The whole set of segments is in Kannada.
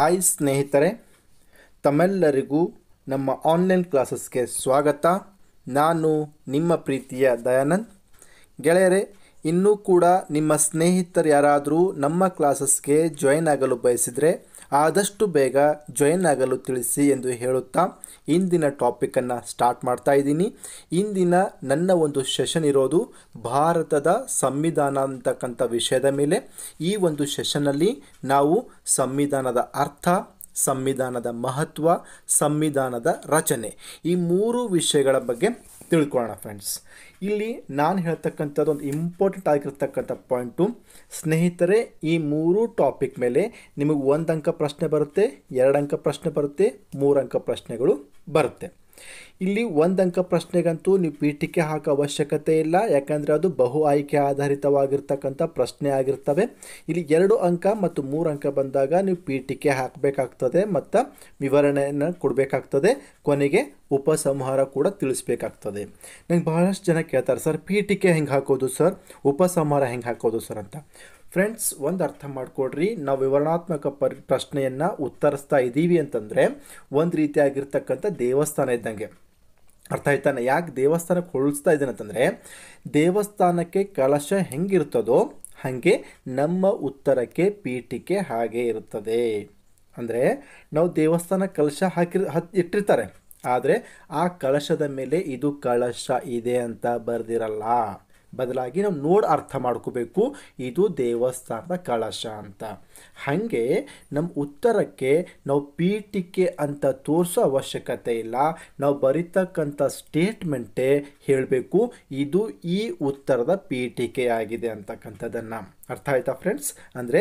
ಹಾಯ್ ಸ್ನೇಹಿತರೆ ತಮ್ಮೆಲ್ಲರಿಗೂ ನಮ್ಮ ಆನ್ಲೈನ್ ಕ್ಲಾಸಸ್ಗೆ ಸ್ವಾಗತ ನಾನು ನಿಮ್ಮ ಪ್ರೀತಿಯ ದಯಾನಂದ್ ಗೆಳೆಯರೆ ಇನ್ನೂ ಕೂಡ ನಿಮ್ಮ ಸ್ನೇಹಿತರು ಯಾರಾದರೂ ನಮ್ಮ ಕ್ಲಾಸಸ್ಗೆ ಜಾಯಿನ್ ಆಗಲು ಬಯಸಿದರೆ ಆದಷ್ಟು ಬೇಗ ಜಾಯಿನ್ ಆಗಲು ತಿಳಿಸಿ ಎಂದು ಹೇಳುತ್ತಾ ಇಂದಿನ ಟಾಪಿಕನ್ನು ಸ್ಟಾರ್ಟ್ ಮಾಡ್ತಾ ಇದ್ದೀನಿ ಇಂದಿನ ನನ್ನ ಒಂದು ಸೆಷನ್ ಇರೋದು ಭಾರತದ ಸಂವಿಧಾನ ಅಂತಕ್ಕಂಥ ವಿಷಯದ ಮೇಲೆ ಈ ಒಂದು ಸೆಷನ್ನಲ್ಲಿ ನಾವು ಸಂವಿಧಾನದ ಅರ್ಥ ಸಂವಿಧಾನದ ಮಹತ್ವ ಸಂವಿಧಾನದ ರಚನೆ ಈ ಮೂರು ವಿಷಯಗಳ ಬಗ್ಗೆ ತಿಳ್ಕೊಳ್ಳೋಣ ಫ್ರೆಂಡ್ಸ್ ಇಲ್ಲಿ ನಾನು ಹೇಳ್ತಕ್ಕಂಥದ್ದು ಒಂದು ಇಂಪಾರ್ಟೆಂಟ್ ಆಗಿರ್ತಕ್ಕಂಥ ಪಾಯಿಂಟು ಸ್ನೇಹಿತರೆ ಈ ಮೂರು ಟಾಪಿಕ್ ಮೇಲೆ ನಿಮಗೆ ಒಂದು ಅಂಕ ಪ್ರಶ್ನೆ ಬರುತ್ತೆ ಎರಡು ಅಂಕ ಪ್ರಶ್ನೆ ಬರುತ್ತೆ ಮೂರು ಅಂಕ ಪ್ರಶ್ನೆಗಳು ಬರುತ್ತೆ ಇಲ್ಲಿ ಒಂದು ಅಂಕ ಪ್ರಶ್ನೆಗಂತೂ ನೀವು ಪೀಠಿಕೆ ಹಾಕೋ ಅವಶ್ಯಕತೆ ಇಲ್ಲ ಯಾಕಂದರೆ ಅದು ಬಹು ಆಯ್ಕೆ ಆಧಾರಿತವಾಗಿರ್ತಕ್ಕಂಥ ಪ್ರಶ್ನೆ ಆಗಿರ್ತವೆ ಇಲ್ಲಿ ಎರಡು ಅಂಕ ಮತ್ತು ಮೂರು ಅಂಕ ಬಂದಾಗ ನೀವು ಪೀಠಿಕೆ ಹಾಕಬೇಕಾಗ್ತದೆ ಮತ್ತು ವಿವರಣೆಯನ್ನು ಕೊಡಬೇಕಾಗ್ತದೆ ಕೊನೆಗೆ ಸಂಹಾರ ಕೂಡ ತಿಳಿಸ್ಬೇಕಾಗ್ತದೆ ನಂಗೆ ಬಹಳಷ್ಟು ಜನ ಕೇಳ್ತಾರೆ ಸರ್ ಪೀಠಿಕೆ ಹೆಂಗೆ ಹಾಕೋದು ಸರ್ ಉಪಸಂಹಾರ ಹೆಂಗೆ ಹಾಕೋದು ಸರ್ ಅಂತ ಫ್ರೆಂಡ್ಸ್ ಒಂದು ಅರ್ಥ ಮಾಡಿಕೊಡ್ರಿ ನಾವು ವಿವರಣಾತ್ಮಕ ಪರಿ ಪ್ರಶ್ನೆಯನ್ನು ಉತ್ತರಿಸ್ತಾ ಇದ್ದೀವಿ ಅಂತಂದರೆ ಒಂದು ರೀತಿಯಾಗಿರ್ತಕ್ಕಂಥ ದೇವಸ್ಥಾನ ಇದ್ದಂಗೆ ಅರ್ಥ ಆಯ್ತಾನೆ ಯಾಕೆ ದೇವಸ್ಥಾನಕ್ಕೆ ಹೋಲಿಸ್ತಾ ಇದ್ದೇನೆ ಅಂತಂದರೆ ದೇವಸ್ಥಾನಕ್ಕೆ ಕಲಶ ಹೆಂಗಿರ್ತದೋ ಹಾಗೆ ನಮ್ಮ ಉತ್ತರಕ್ಕೆ ಪೀಠಿಕೆ ಹಾಗೆ ಇರುತ್ತದೆ ಅಂದರೆ ನಾವು ದೇವಸ್ಥಾನ ಕಲಶ ಹಾಕಿ ಇಟ್ಟಿರ್ತಾರೆ ಆದರೆ ಆ ಕಲಶದ ಮೇಲೆ ಇದು ಕಳಶ ಇದೆ ಅಂತ ಬರೆದಿರಲ್ಲ ಬದಲಾಗಿ ನಾವು ನೋಡಿ ಅರ್ಥ ಮಾಡ್ಕೋಬೇಕು ಇದು ದೇವಸ್ಥಾನದ ಕಳಶ ಅಂತ ಹಾಗೆ ನಮ್ಮ ಉತ್ತರಕ್ಕೆ ನಾವು ಪೀಠಿಕೆ ಅಂತ ತೋರಿಸೋ ಅವಶ್ಯಕತೆ ಇಲ್ಲ ನಾವು ಬರಿತಕ್ಕಂಥ ಸ್ಟೇಟ್ಮೆಂಟೇ ಹೇಳಬೇಕು ಇದು ಈ ಉತ್ತರದ ಪೀಠಿಕೆಯಾಗಿದೆ ಅಂತಕ್ಕಂಥದ್ದನ್ನು ಅರ್ಥ ಆಯ್ತಾ ಫ್ರೆಂಡ್ಸ್ ಅಂದರೆ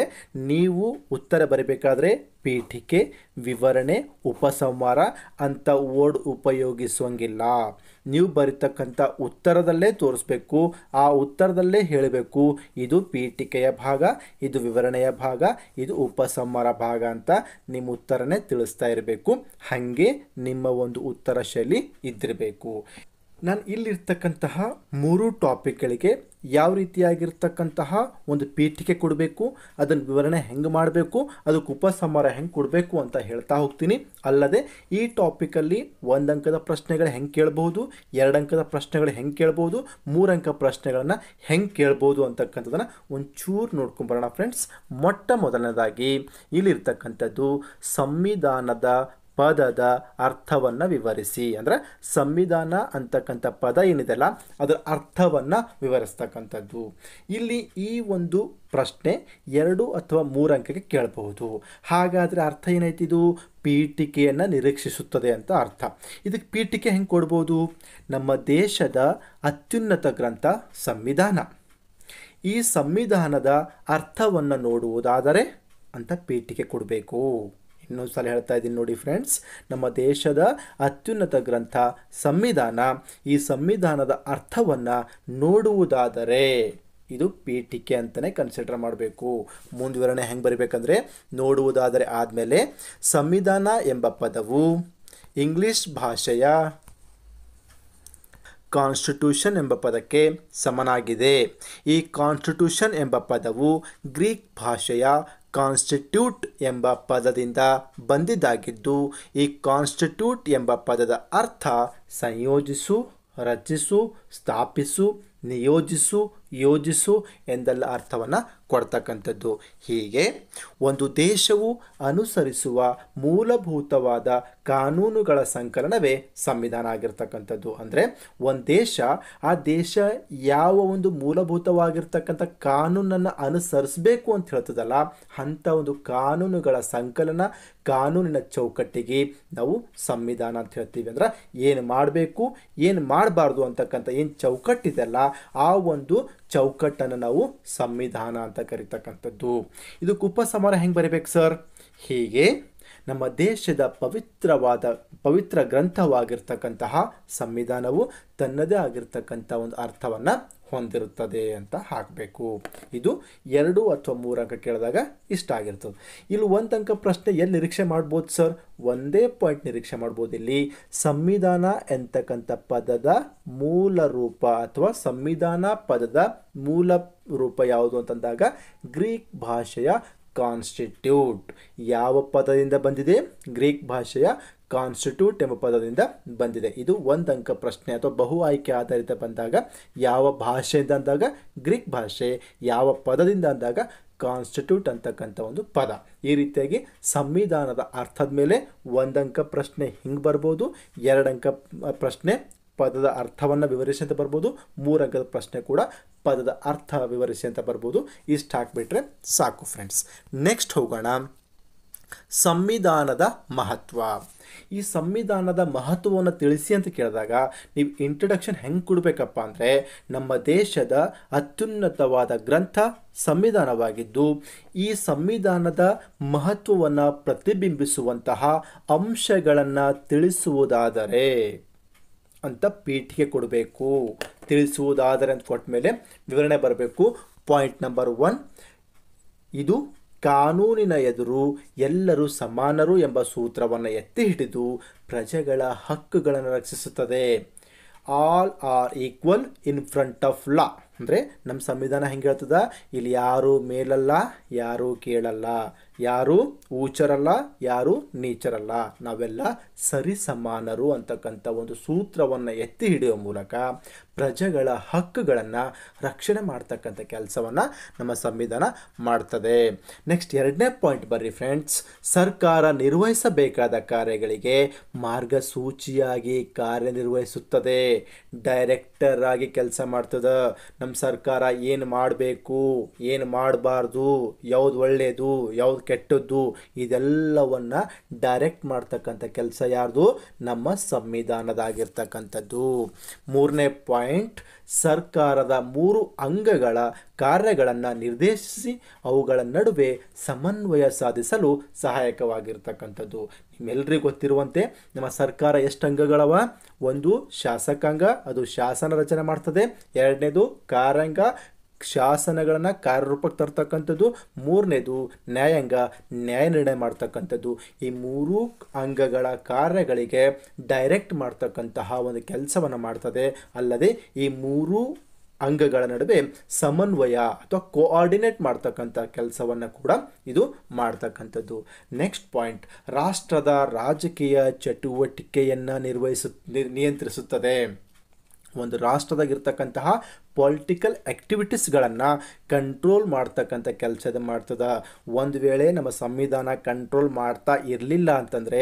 ನೀವು ಉತ್ತರ ಬರೀಬೇಕಾದ್ರೆ ಪೀಠಿಕೆ ವಿವರಣೆ ಉಪಸಂಹಾರ ಅಂತ ವರ್ಡ್ ಉಪಯೋಗಿಸುವಂಗಿಲ್ಲ ನೀವು ಬರೀತಕ್ಕಂಥ ಉತ್ತರದಲ್ಲೇ ತೋರಿಸ್ಬೇಕು ಆ ಉತ್ತರದಲ್ಲೇ ಹೇಳಬೇಕು ಇದು ಪೀಠಿಕೆಯ ಭಾಗ ಇದು ವಿವರಣೆಯ ಭಾಗ ಇದು ಉಪಸಂಹಾರ ಭಾಗ ಅಂತ ನಿಮ್ಮ ಉತ್ತರನೇ ತಿಳಿಸ್ತಾ ಇರಬೇಕು ಹಾಗೆ ನಿಮ್ಮ ಒಂದು ಉತ್ತರ ಶೈಲಿ ಇದ್ದಿರಬೇಕು ನಾನು ಇಲ್ಲಿರ್ತಕ್ಕಂತಹ ಮೂರು ಟಾಪಿಕ್ಗಳಿಗೆ ಯಾವ ರೀತಿಯಾಗಿರ್ತಕ್ಕಂತಹ ಒಂದು ಪೀಠಿಕೆ ಕೊಡಬೇಕು ಅದನ್ನು ವಿವರಣೆ ಹೆಂಗೆ ಮಾಡಬೇಕು ಅದಕ್ಕೆ ಉಪಸಂಹಾರ ಹೆಂಗೆ ಕೊಡಬೇಕು ಅಂತ ಹೇಳ್ತಾ ಹೋಗ್ತೀನಿ ಅಲ್ಲದೆ ಈ ಟಾಪಿಕಲ್ಲಿ ಒಂದು ಅಂಕದ ಪ್ರಶ್ನೆಗಳು ಹೆಂಗೆ ಕೇಳ್ಬೋದು ಎರಡು ಅಂಕದ ಪ್ರಶ್ನೆಗಳು ಹೆಂಗೆ ಕೇಳ್ಬೋದು ಮೂರು ಅಂಕ ಪ್ರಶ್ನೆಗಳನ್ನು ಹೆಂಗೆ ಕೇಳ್ಬೋದು ಅಂತಕ್ಕಂಥದ್ದನ್ನು ಒಂಚೂರು ನೋಡ್ಕೊಂಬರೋಣ ಫ್ರೆಂಡ್ಸ್ ಮೊಟ್ಟ ಮೊದಲನೇದಾಗಿ ಇಲ್ಲಿರ್ತಕ್ಕಂಥದ್ದು ಸಂವಿಧಾನದ ಪದದ ಅರ್ಥವನ್ನು ವಿವರಿಸಿ ಅಂದರೆ ಸಂವಿಧಾನ ಅಂತಕ್ಕಂಥ ಪದ ಏನಿದೆಯಲ್ಲ ಅದರ ಅರ್ಥವನ್ನು ವಿವರಿಸ್ತಕ್ಕಂಥದ್ದು ಇಲ್ಲಿ ಈ ಒಂದು ಪ್ರಶ್ನೆ ಎರಡು ಅಥವಾ ಮೂರು ಅಂಕಕ್ಕೆ ಕೇಳಬಹುದು ಹಾಗಾದರೆ ಅರ್ಥ ಏನಾಯ್ತಿದು ಪೀಠಿಕೆಯನ್ನು ನಿರೀಕ್ಷಿಸುತ್ತದೆ ಅಂತ ಅರ್ಥ ಇದಕ್ಕೆ ಪೀಠಿಕೆ ಹೆಂಗೆ ಕೊಡ್ಬೋದು ನಮ್ಮ ದೇಶದ ಅತ್ಯುನ್ನತ ಗ್ರಂಥ ಸಂವಿಧಾನ ಈ ಸಂವಿಧಾನದ ಅರ್ಥವನ್ನು ನೋಡುವುದಾದರೆ ಅಂತ ಪೀಠಿಕೆ ಕೊಡಬೇಕು ಇನ್ನೊಂದು ಸಲ ಹೇಳ್ತಾ ಇದ್ದೀನಿ ನೋಡಿ ಫ್ರೆಂಡ್ಸ್ ನಮ್ಮ ದೇಶದ ಅತ್ಯುನ್ನತ ಗ್ರಂಥ ಸಂವಿಧಾನ ಈ ಸಂವಿಧಾನದ ಅರ್ಥವನ್ನು ನೋಡುವುದಾದರೆ ಇದು ಪೀಠಿಕೆ ಅಂತಲೇ ಕನ್ಸಿಡರ್ ಮಾಡಬೇಕು ಮುಂದುವರಣೆ ಹೆಂಗೆ ಬರಬೇಕಂದ್ರೆ ನೋಡುವುದಾದರೆ ಆದಮೇಲೆ ಸಂವಿಧಾನ ಎಂಬ ಪದವು ಇಂಗ್ಲಿಷ್ ಭಾಷೆಯ ಕಾನ್ಸ್ಟಿಟ್ಯೂಷನ್ ಎಂಬ ಪದಕ್ಕೆ ಸಮನಾಗಿದೆ ಈ ಕಾನ್ಸ್ಟಿಟ್ಯೂಷನ್ ಎಂಬ ಪದವು ಗ್ರೀಕ್ ಭಾಷೆಯ ಕಾನ್ಸ್ಟಿಟ್ಯೂಟ್ ಎಂಬ ಪದದಿಂದ ಬಂದಿದ್ದಾಗಿದ್ದು ಈ ಕಾನ್ಸ್ಟಿಟ್ಯೂಟ್ ಎಂಬ ಪದದ ಅರ್ಥ ಸಂಯೋಜಿಸು ರಚಿಸು ಸ್ಥಾಪಿಸು ನಿಯೋಜಿಸು ಯೋಜಿಸು ಎಂದೆಲ್ಲ ಅರ್ಥವನ್ನು ಕೊಡ್ತಕ್ಕಂಥದ್ದು ಹೀಗೆ ಒಂದು ದೇಶವು ಅನುಸರಿಸುವ ಮೂಲಭೂತವಾದ ಕಾನೂನುಗಳ ಸಂಕಲನವೇ ಸಂವಿಧಾನ ಆಗಿರ್ತಕ್ಕಂಥದ್ದು ಅಂದರೆ ಒಂದು ದೇಶ ಆ ದೇಶ ಯಾವ ಒಂದು ಮೂಲಭೂತವಾಗಿರ್ತಕ್ಕಂಥ ಕಾನೂನನ್ನು ಅನುಸರಿಸಬೇಕು ಅಂತ ಹೇಳ್ತದಲ್ಲ ಅಂಥ ಒಂದು ಕಾನೂನುಗಳ ಸಂಕಲನ ಕಾನೂನಿನ ಚೌಕಟ್ಟಿಗೆ ನಾವು ಸಂವಿಧಾನ ಅಂತ ಹೇಳ್ತೀವಿ ಅಂದ್ರೆ ಏನು ಮಾಡಬೇಕು ಏನು ಮಾಡಬಾರ್ದು ಅಂತಕ್ಕಂಥ ಏನು ಚೌಕಟ್ಟಿದೆಲ್ಲ ಆ ಒಂದು ಚೌಕಟ್ಟನ್ನು ನಾವು ಸಂವಿಧಾನ ಅಂತ ಕರಿತಕ್ಕಂಥದ್ದು ಇದಕ್ಕೆ ಸಮಾರ ಹೆಂಗೆ ಬರೀಬೇಕು ಸರ್ ಹೀಗೆ ನಮ್ಮ ದೇಶದ ಪವಿತ್ರವಾದ ಪವಿತ್ರ ಗ್ರಂಥವಾಗಿರ್ತಕ್ಕಂತಹ ಸಂವಿಧಾನವು ತನ್ನದೇ ಆಗಿರ್ತಕ್ಕಂಥ ಒಂದು ಅರ್ಥವನ್ನು ಹೊಂದಿರುತ್ತದೆ ಅಂತ ಹಾಕಬೇಕು ಇದು ಎರಡು ಅಥವಾ ಮೂರು ಅಂಕ ಕೇಳಿದಾಗ ಇಷ್ಟ ಆಗಿರ್ತದೆ ಇಲ್ಲಿ ಒಂದು ಅಂಕ ಪ್ರಶ್ನೆ ಎಲ್ಲಿ ನಿರೀಕ್ಷೆ ಮಾಡ್ಬೋದು ಸರ್ ಒಂದೇ ಪಾಯಿಂಟ್ ನಿರೀಕ್ಷೆ ಮಾಡ್ಬೋದು ಇಲ್ಲಿ ಸಂವಿಧಾನ ಎಂತಕ್ಕಂಥ ಪದದ ಮೂಲ ರೂಪ ಅಥವಾ ಸಂವಿಧಾನ ಪದದ ಮೂಲ ರೂಪ ಯಾವುದು ಅಂತಂದಾಗ ಗ್ರೀಕ್ ಭಾಷೆಯ ಕಾನ್ಸ್ಟಿಟ್ಯೂಟ್ ಯಾವ ಪದದಿಂದ ಬಂದಿದೆ ಗ್ರೀಕ್ ಭಾಷೆಯ ಕಾನ್ಸ್ಟಿಟ್ಯೂಟ್ ಎಂಬ ಪದದಿಂದ ಬಂದಿದೆ ಇದು ಒಂದು ಅಂಕ ಪ್ರಶ್ನೆ ಅಥವಾ ಬಹು ಆಯ್ಕೆ ಆಧಾರಿತ ಬಂದಾಗ ಯಾವ ಭಾಷೆಯಿಂದ ಅಂದಾಗ ಗ್ರೀಕ್ ಭಾಷೆ ಯಾವ ಪದದಿಂದ ಅಂದಾಗ ಕಾನ್ಸ್ಟಿಟ್ಯೂಟ್ ಅಂತಕ್ಕಂಥ ಒಂದು ಪದ ಈ ರೀತಿಯಾಗಿ ಸಂವಿಧಾನದ ಅರ್ಥದ ಮೇಲೆ ಒಂದಂಕ ಪ್ರಶ್ನೆ ಹಿಂಗೆ ಬರ್ಬೋದು ಎರಡಂಕ ಪ್ರಶ್ನೆ ಪದದ ಅರ್ಥವನ್ನು ವಿವರಿಸಿ ಅಂತ ಬರ್ಬೋದು ಮೂರಂಕದ ಪ್ರಶ್ನೆ ಕೂಡ ಪದದ ಅರ್ಥ ವಿವರಿಸಿ ಅಂತ ಬರ್ಬೋದು ಇಷ್ಟು ಹಾಕಿಬಿಟ್ರೆ ಸಾಕು ಫ್ರೆಂಡ್ಸ್ ನೆಕ್ಸ್ಟ್ ಹೋಗೋಣ ಸಂವಿಧಾನದ ಮಹತ್ವ ಈ ಸಂವಿಧಾನದ ಮಹತ್ವವನ್ನು ತಿಳಿಸಿ ಅಂತ ಕೇಳಿದಾಗ ನೀವು ಇಂಟ್ರಡಕ್ಷನ್ ಹೆಂಗೆ ಕೊಡಬೇಕಪ್ಪ ಅಂದರೆ ನಮ್ಮ ದೇಶದ ಅತ್ಯುನ್ನತವಾದ ಗ್ರಂಥ ಸಂವಿಧಾನವಾಗಿದ್ದು ಈ ಸಂವಿಧಾನದ ಮಹತ್ವವನ್ನು ಪ್ರತಿಬಿಂಬಿಸುವಂತಹ ಅಂಶಗಳನ್ನು ತಿಳಿಸುವುದಾದರೆ ಅಂತ ಪೀಠಿಗೆ ಕೊಡಬೇಕು ತಿಳಿಸುವುದಾದರೆ ಅಂತ ಕೊಟ್ಟ ಮೇಲೆ ವಿವರಣೆ ಬರಬೇಕು ಪಾಯಿಂಟ್ ನಂಬರ್ ಒನ್ ಇದು ಕಾನೂನಿನ ಎದುರು ಎಲ್ಲರೂ ಸಮಾನರು ಎಂಬ ಸೂತ್ರವನ್ನು ಎತ್ತಿ ಹಿಡಿದು ಪ್ರಜೆಗಳ ಹಕ್ಕುಗಳನ್ನು ರಕ್ಷಿಸುತ್ತದೆ all are equal in front of law ಅಂದರೆ ನಮ್ಮ ಸಂವಿಧಾನ ಹೆಂಗೆ ಹೇಳ್ತದ ಇಲ್ಲಿ ಯಾರು ಮೇಲಲ್ಲ ಯಾರೂ ಕೇಳಲ್ಲ ಯಾರು ಊಚರಲ್ಲ ಯಾರು ನೀಚರಲ್ಲ ನಾವೆಲ್ಲ ಸರಿಸಮಾನರು ಅಂತಕ್ಕಂಥ ಒಂದು ಸೂತ್ರವನ್ನು ಎತ್ತಿ ಹಿಡಿಯುವ ಮೂಲಕ ಪ್ರಜೆಗಳ ಹಕ್ಕುಗಳನ್ನು ರಕ್ಷಣೆ ಮಾಡ್ತಕ್ಕಂಥ ಕೆಲಸವನ್ನು ನಮ್ಮ ಸಂವಿಧಾನ ಮಾಡ್ತದೆ ನೆಕ್ಸ್ಟ್ ಎರಡನೇ ಪಾಯಿಂಟ್ ಬರ್ರಿ ಫ್ರೆಂಡ್ಸ್ ಸರ್ಕಾರ ನಿರ್ವಹಿಸಬೇಕಾದ ಕಾರ್ಯಗಳಿಗೆ ಮಾರ್ಗಸೂಚಿಯಾಗಿ ಕಾರ್ಯನಿರ್ವಹಿಸುತ್ತದೆ ಡೈರೆಕ್ಟರ್ ಆಗಿ ಕೆಲಸ ಮಾಡ್ತದೆ ನಮ್ಮ ಸರ್ಕಾರ ಏನು ಮಾಡಬೇಕು ಏನು ಮಾಡಬಾರ್ದು ಯಾವುದು ಒಳ್ಳೆಯದು ಯಾವ್ದು ಕೆಟ್ಟದ್ದು ಇದೆಲ್ಲವನ್ನ ಡೈರೆಕ್ಟ್ ಮಾಡ್ತಕ್ಕಂಥ ಕೆಲಸ ಯಾರ್ದು ನಮ್ಮ ಸಂವಿಧಾನದಾಗಿರ್ತಕ್ಕಂಥದ್ದು ಮೂರನೇ ಪಾಯಿಂಟ್ ಸರ್ಕಾರದ ಮೂರು ಅಂಗಗಳ ಕಾರ್ಯಗಳನ್ನು ನಿರ್ದೇಶಿಸಿ ಅವುಗಳ ನಡುವೆ ಸಮನ್ವಯ ಸಾಧಿಸಲು ಸಹಾಯಕವಾಗಿರ್ತಕ್ಕಂಥದ್ದು ನಿಮ್ಮೆಲ್ಲರಿಗೂ ಗೊತ್ತಿರುವಂತೆ ನಮ್ಮ ಸರ್ಕಾರ ಎಷ್ಟು ಅಂಗಗಳವ ಒಂದು ಶಾಸಕಾಂಗ ಅದು ಶಾಸನ ರಚನೆ ಮಾಡ್ತದೆ ಎರಡನೇದು ಕಾರ್ಯಾಂಗ ಶಾಸನಗಳನ್ನು ಕಾರ್ಯರೂಪಕ್ಕೆ ತರ್ತಕ್ಕಂಥದ್ದು ಮೂರನೇದು ನ್ಯಾಯಾಂಗ ನ್ಯಾಯ ನಿರ್ಣಯ ಮಾಡ್ತಕ್ಕಂಥದ್ದು ಈ ಮೂರು ಅಂಗಗಳ ಕಾರ್ಯಗಳಿಗೆ ಡೈರೆಕ್ಟ್ ಮಾಡ್ತಕ್ಕಂತಹ ಒಂದು ಕೆಲಸವನ್ನು ಮಾಡ್ತದೆ ಅಲ್ಲದೆ ಈ ಮೂರು ಅಂಗಗಳ ನಡುವೆ ಸಮನ್ವಯ ಅಥವಾ ಕೋಆರ್ಡಿನೇಟ್ ಮಾಡ್ತಕ್ಕಂಥ ಕೆಲಸವನ್ನು ಕೂಡ ಇದು ಮಾಡ್ತಕ್ಕಂಥದ್ದು ನೆಕ್ಸ್ಟ್ ಪಾಯಿಂಟ್ ರಾಷ್ಟ್ರದ ರಾಜಕೀಯ ಚಟುವಟಿಕೆಯನ್ನು ನಿರ್ವಹಿಸು ನಿಯಂತ್ರಿಸುತ್ತದೆ ಒಂದು ರಾಷ್ಟ್ರದಾಗಿರ್ತಕ್ಕಂತಹ ಪೊಲಿಟಿಕಲ್ ಆ್ಯಕ್ಟಿವಿಟೀಸ್ಗಳನ್ನು ಕಂಟ್ರೋಲ್ ಮಾಡ್ತಕ್ಕಂಥ ಕೆಲಸದ ಮಾಡ್ತದೆ ಒಂದು ವೇಳೆ ನಮ್ಮ ಸಂವಿಧಾನ ಕಂಟ್ರೋಲ್ ಮಾಡ್ತಾ ಇರಲಿಲ್ಲ ಅಂತಂದರೆ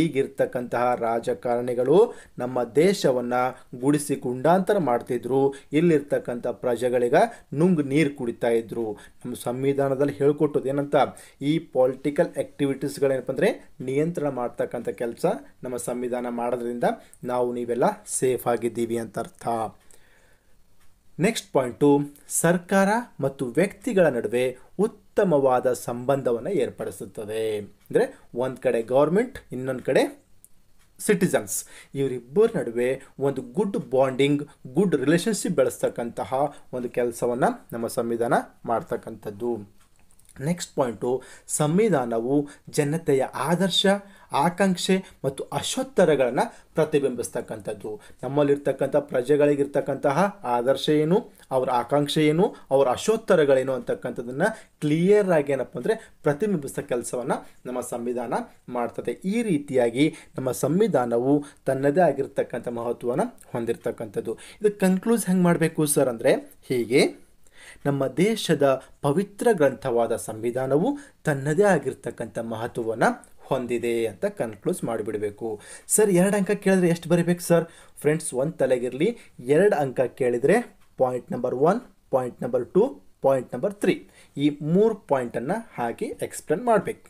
ಈಗಿರ್ತಕ್ಕಂತಹ ರಾಜಕಾರಣಿಗಳು ನಮ್ಮ ದೇಶವನ್ನು ಗುಡಿಸಿ ಗುಂಡಾಂತರ ಮಾಡ್ತಿದ್ರು ಇಲ್ಲಿರ್ತಕ್ಕಂಥ ಪ್ರಜೆಗಳಿಗೆ ನುಂಗ್ ನೀರು ಕುಡಿತಾ ಇದ್ರು ನಮ್ಮ ಸಂವಿಧಾನದಲ್ಲಿ ಹೇಳ್ಕೊಟ್ಟೋದು ಏನಂತ ಈ ಪೊಲಿಟಿಕಲ್ ಆ್ಯಕ್ಟಿವಿಟೀಸ್ಗಳೇನಪ್ಪ ಅಂದರೆ ನಿಯಂತ್ರಣ ಮಾಡ್ತಕ್ಕಂಥ ಕೆಲಸ ನಮ್ಮ ಸಂವಿಧಾನ ಮಾಡೋದ್ರಿಂದ ನಾವು ನೀವೆಲ್ಲ ಸೇಫ್ ಆಗಿದ್ದೀವಿ ಅಂತ ಅರ್ಥ ನೆಕ್ಸ್ಟ್ ಪಾಯಿಂಟು ಸರ್ಕಾರ ಮತ್ತು ವ್ಯಕ್ತಿಗಳ ನಡುವೆ ಉತ್ತಮವಾದ ಸಂಬಂಧವನ್ನು ಏರ್ಪಡಿಸುತ್ತದೆ ಅಂದರೆ ಒಂದು ಕಡೆ ಗೌರ್ಮೆಂಟ್ ಇನ್ನೊಂದು ಕಡೆ ಸಿಟಿಸನ್ಸ್ ಇವರಿಬ್ಬರ ನಡುವೆ ಒಂದು ಗುಡ್ ಬಾಂಡಿಂಗ್ ಗುಡ್ ರಿಲೇಷನ್ಶಿಪ್ ಬೆಳೆಸ್ತಕ್ಕಂತಹ ಒಂದು ಕೆಲಸವನ್ನು ನಮ್ಮ ಸಂವಿಧಾನ ಮಾಡ್ತಕ್ಕಂಥದ್ದು ನೆಕ್ಸ್ಟ್ ಪಾಯಿಂಟು ಸಂವಿಧಾನವು ಜನತೆಯ ಆದರ್ಶ ಆಕಾಂಕ್ಷೆ ಮತ್ತು ಅಶೋತ್ತರಗಳನ್ನು ಪ್ರತಿಬಿಂಬಿಸ್ತಕ್ಕಂಥದ್ದು ನಮ್ಮಲ್ಲಿರ್ತಕ್ಕಂಥ ಪ್ರಜೆಗಳಿಗಿರ್ತಕ್ಕಂತಹ ಆದರ್ಶ ಏನು ಅವರ ಆಕಾಂಕ್ಷೆ ಏನು ಅವರ ಅಶೋತ್ತರಗಳೇನು ಅಂತಕ್ಕಂಥದ್ದನ್ನು ಕ್ಲಿಯರ್ ಆಗಿ ಏನಪ್ಪ ಅಂದರೆ ಪ್ರತಿಬಿಂಬಿಸಿದ ಕೆಲಸವನ್ನು ನಮ್ಮ ಸಂವಿಧಾನ ಮಾಡ್ತದೆ ಈ ರೀತಿಯಾಗಿ ನಮ್ಮ ಸಂವಿಧಾನವು ತನ್ನದೇ ಆಗಿರ್ತಕ್ಕಂಥ ಮಹತ್ವವನ್ನು ಹೊಂದಿರತಕ್ಕಂಥದ್ದು ಇದು ಕನ್ಕ್ಲೂಸ್ ಹೆಂಗೆ ಮಾಡಬೇಕು ಸರ್ ಅಂದರೆ ಹೀಗೆ ನಮ್ಮ ದೇಶದ ಪವಿತ್ರ ಗ್ರಂಥವಾದ ಸಂವಿಧಾನವು ತನ್ನದೇ ಆಗಿರ್ತಕ್ಕಂಥ ಮಹತ್ವವನ್ನು ಹೊಂದಿದೆ ಅಂತ ಕನ್ಕ್ಲೂಸ್ ಮಾಡಿಬಿಡಬೇಕು ಸರ್ ಎರಡು ಅಂಕ ಕೇಳಿದ್ರೆ ಎಷ್ಟು ಬರೀಬೇಕು ಸರ್ ಫ್ರೆಂಡ್ಸ್ ಒಂದು ತಲೆಗಿರಲಿ ಎರಡು ಅಂಕ ಕೇಳಿದರೆ point number one point number two point number three ಈ ಮೂರು ಪಾಯಿಂಟನ್ನು ಹಾಕಿ ಎಕ್ಸ್ಪ್ಲೇನ್ ಮಾಡಬೇಕು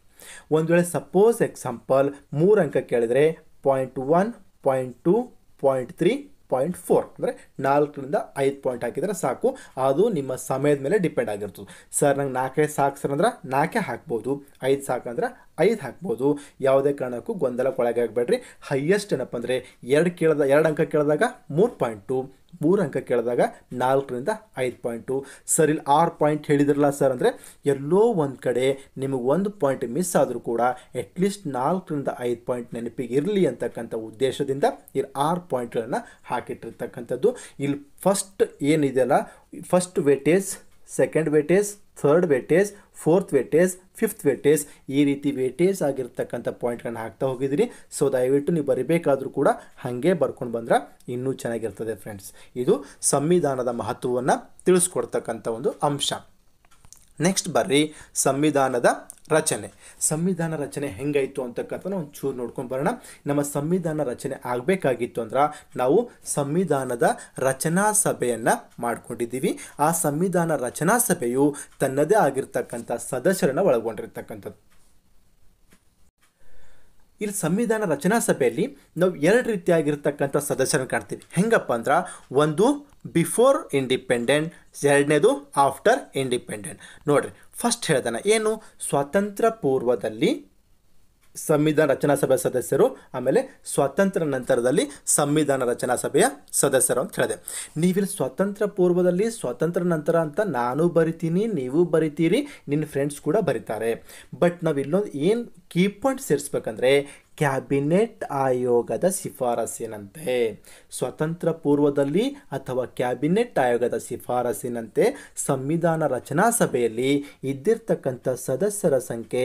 ಒಂದು ವೇಳೆ ಸಪೋಸ್ ಎಕ್ಸಾಂಪಲ್ ಮೂರು ಅಂಕ ಕೇಳಿದರೆ point one point two point three point four ಅಂದರೆ ನಾಲ್ಕರಿಂದ ಐದು ಪಾಯಿಂಟ್ ಹಾಕಿದರೆ ಸಾಕು ಅದು ನಿಮ್ಮ ಸಮಯದ ಮೇಲೆ ಡಿಪೆಂಡ್ ಆಗಿರ್ತದೆ ಸರ್ ನಂಗೆ ನಾಲ್ಕೈದು ಸಾಕು ಸರ್ ಅಂದ್ರೆ ನಾಲ್ಕೇ ಹಾಕ್ಬೋದು ಐದು ಸಾಕು ಅಂದ್ರೆ ಐದು ಹಾಕ್ಬೋದು ಯಾವುದೇ ಕಾರಣಕ್ಕೂ ಆಗಬೇಡ್ರಿ ಹೈಯೆಸ್ಟ್ ಏನಪ್ಪ ಅಂದರೆ ಎರಡು ಕೇಳಿದ ಎರಡು ಅಂಕ ಕೇಳಿದಾಗ ಮೂರು ಪಾಯಿಂಟ್ ಟು ಮೂರು ಅಂಕ ಕೇಳಿದಾಗ ನಾಲ್ಕರಿಂದ ಐದು ಪಾಯಿಂಟು ಸರ್ ಇಲ್ಲಿ ಆರು ಪಾಯಿಂಟ್ ಹೇಳಿದ್ರಲ್ಲ ಸರ್ ಅಂದರೆ ಎಲ್ಲೋ ಒಂದು ಕಡೆ ನಿಮಗೆ ಒಂದು ಪಾಯಿಂಟ್ ಮಿಸ್ ಆದರೂ ಕೂಡ ಅಟ್ಲೀಸ್ಟ್ ನಾಲ್ಕರಿಂದ ಐದು ಪಾಯಿಂಟ್ ನೆನಪಿಗೆ ಇರಲಿ ಅಂತಕ್ಕಂಥ ಉದ್ದೇಶದಿಂದ ಇಲ್ಲಿ ಆರು ಪಾಯಿಂಟ್ಗಳನ್ನು ಹಾಕಿಟ್ಟಿರ್ತಕ್ಕಂಥದ್ದು ಇಲ್ಲಿ ಫಸ್ಟ್ ಏನಿದೆಯಲ್ಲ first weightage second weightage third weightage fourth weightage fifth weightage ಈ ರೀತಿ ವೇಟೇಜ್ ಆಗಿರ್ತಕ್ಕಂಥ ಪಾಯಿಂಟ್ಗಳನ್ನ ಹಾಕ್ತಾ ಹೋಗಿದ್ದೀರಿ ಸೊ ದಯವಿಟ್ಟು ನೀವು ಬರಿಬೇಕಾದರೂ ಕೂಡ ಹಾಗೆ ಬರ್ಕೊಂಡು ಬಂದ್ರೆ ಇನ್ನೂ ಚೆನ್ನಾಗಿರ್ತದೆ ಫ್ರೆಂಡ್ಸ್ ಇದು ಸಂವಿಧಾನದ ಮಹತ್ವವನ್ನು ತಿಳಿಸ್ಕೊಡ್ತಕ್ಕಂಥ ಒಂದು ಅಂಶ ನೆಕ್ಸ್ಟ್ ಬರ್ರಿ ಸಂವಿಧಾನದ ರಚನೆ ಸಂವಿಧಾನ ರಚನೆ ಹೆಂಗಾಯಿತು ಅಂತಕ್ಕಂಥ ಒಂದು ಚೂರು ನೋಡ್ಕೊಂಡು ಬರೋಣ ನಮ್ಮ ಸಂವಿಧಾನ ರಚನೆ ಆಗಬೇಕಾಗಿತ್ತು ಅಂದ್ರೆ ನಾವು ಸಂವಿಧಾನದ ರಚನಾ ಸಭೆಯನ್ನು ಮಾಡ್ಕೊಂಡಿದ್ದೀವಿ ಆ ಸಂವಿಧಾನ ರಚನಾ ಸಭೆಯು ತನ್ನದೇ ಆಗಿರ್ತಕ್ಕಂಥ ಸದಸ್ಯರನ್ನು ಒಳಗೊಂಡಿರ್ತಕ್ಕಂಥದ್ದು ಇಲ್ಲಿ ಸಂವಿಧಾನ ರಚನಾ ಸಭೆಯಲ್ಲಿ ನಾವು ಎರಡು ರೀತಿಯಾಗಿರ್ತಕ್ಕಂಥ ಸದಸ್ಯರನ್ನು ಕಾಣ್ತೀವಿ ಹೆಂಗಪ್ಪ ಅಂದ್ರೆ ಒಂದು ಬಿಫೋರ್ ಇಂಡಿಪೆಂಡೆಂಟ್ ಎರಡನೇದು ಆಫ್ಟರ್ ಇಂಡಿಪೆಂಡೆಂಟ್ ನೋಡ್ರಿ ಫಸ್ಟ್ ಹೇಳ್ದಾನೆ ಏನು ಸ್ವಾತಂತ್ರ್ಯ ಪೂರ್ವದಲ್ಲಿ ಸಂವಿಧಾನ ರಚನಾ ಸಭೆಯ ಸದಸ್ಯರು ಆಮೇಲೆ ಸ್ವಾತಂತ್ರ್ಯ ನಂತರದಲ್ಲಿ ಸಂವಿಧಾನ ರಚನಾ ಸಭೆಯ ಸದಸ್ಯರು ಅಂತ ಹೇಳಿದೆ ನೀವಿಲ್ಲಿ ಸ್ವಾತಂತ್ರ್ಯ ಪೂರ್ವದಲ್ಲಿ ಸ್ವಾತಂತ್ರ್ಯ ನಂತರ ಅಂತ ನಾನು ಬರಿತೀನಿ ನೀವು ಬರಿತೀರಿ ನಿನ್ನ ಫ್ರೆಂಡ್ಸ್ ಕೂಡ ಬರೀತಾರೆ ಬಟ್ ನಾವು ಇಲ್ಲೊಂದು ಏನು ಕೀ ಪಾಯಿಂಟ್ ಸೇರಿಸ್ಬೇಕಂದ್ರೆ ಕ್ಯಾಬಿನೆಟ್ ಆಯೋಗದ ಶಿಫಾರಸಿನಂತೆ ಸ್ವತಂತ್ರ ಪೂರ್ವದಲ್ಲಿ ಅಥವಾ ಕ್ಯಾಬಿನೆಟ್ ಆಯೋಗದ ಶಿಫಾರಸಿನಂತೆ ಸಂವಿಧಾನ ರಚನಾ ಸಭೆಯಲ್ಲಿ ಇದ್ದಿರ್ತಕ್ಕಂಥ ಸದಸ್ಯರ ಸಂಖ್ಯೆ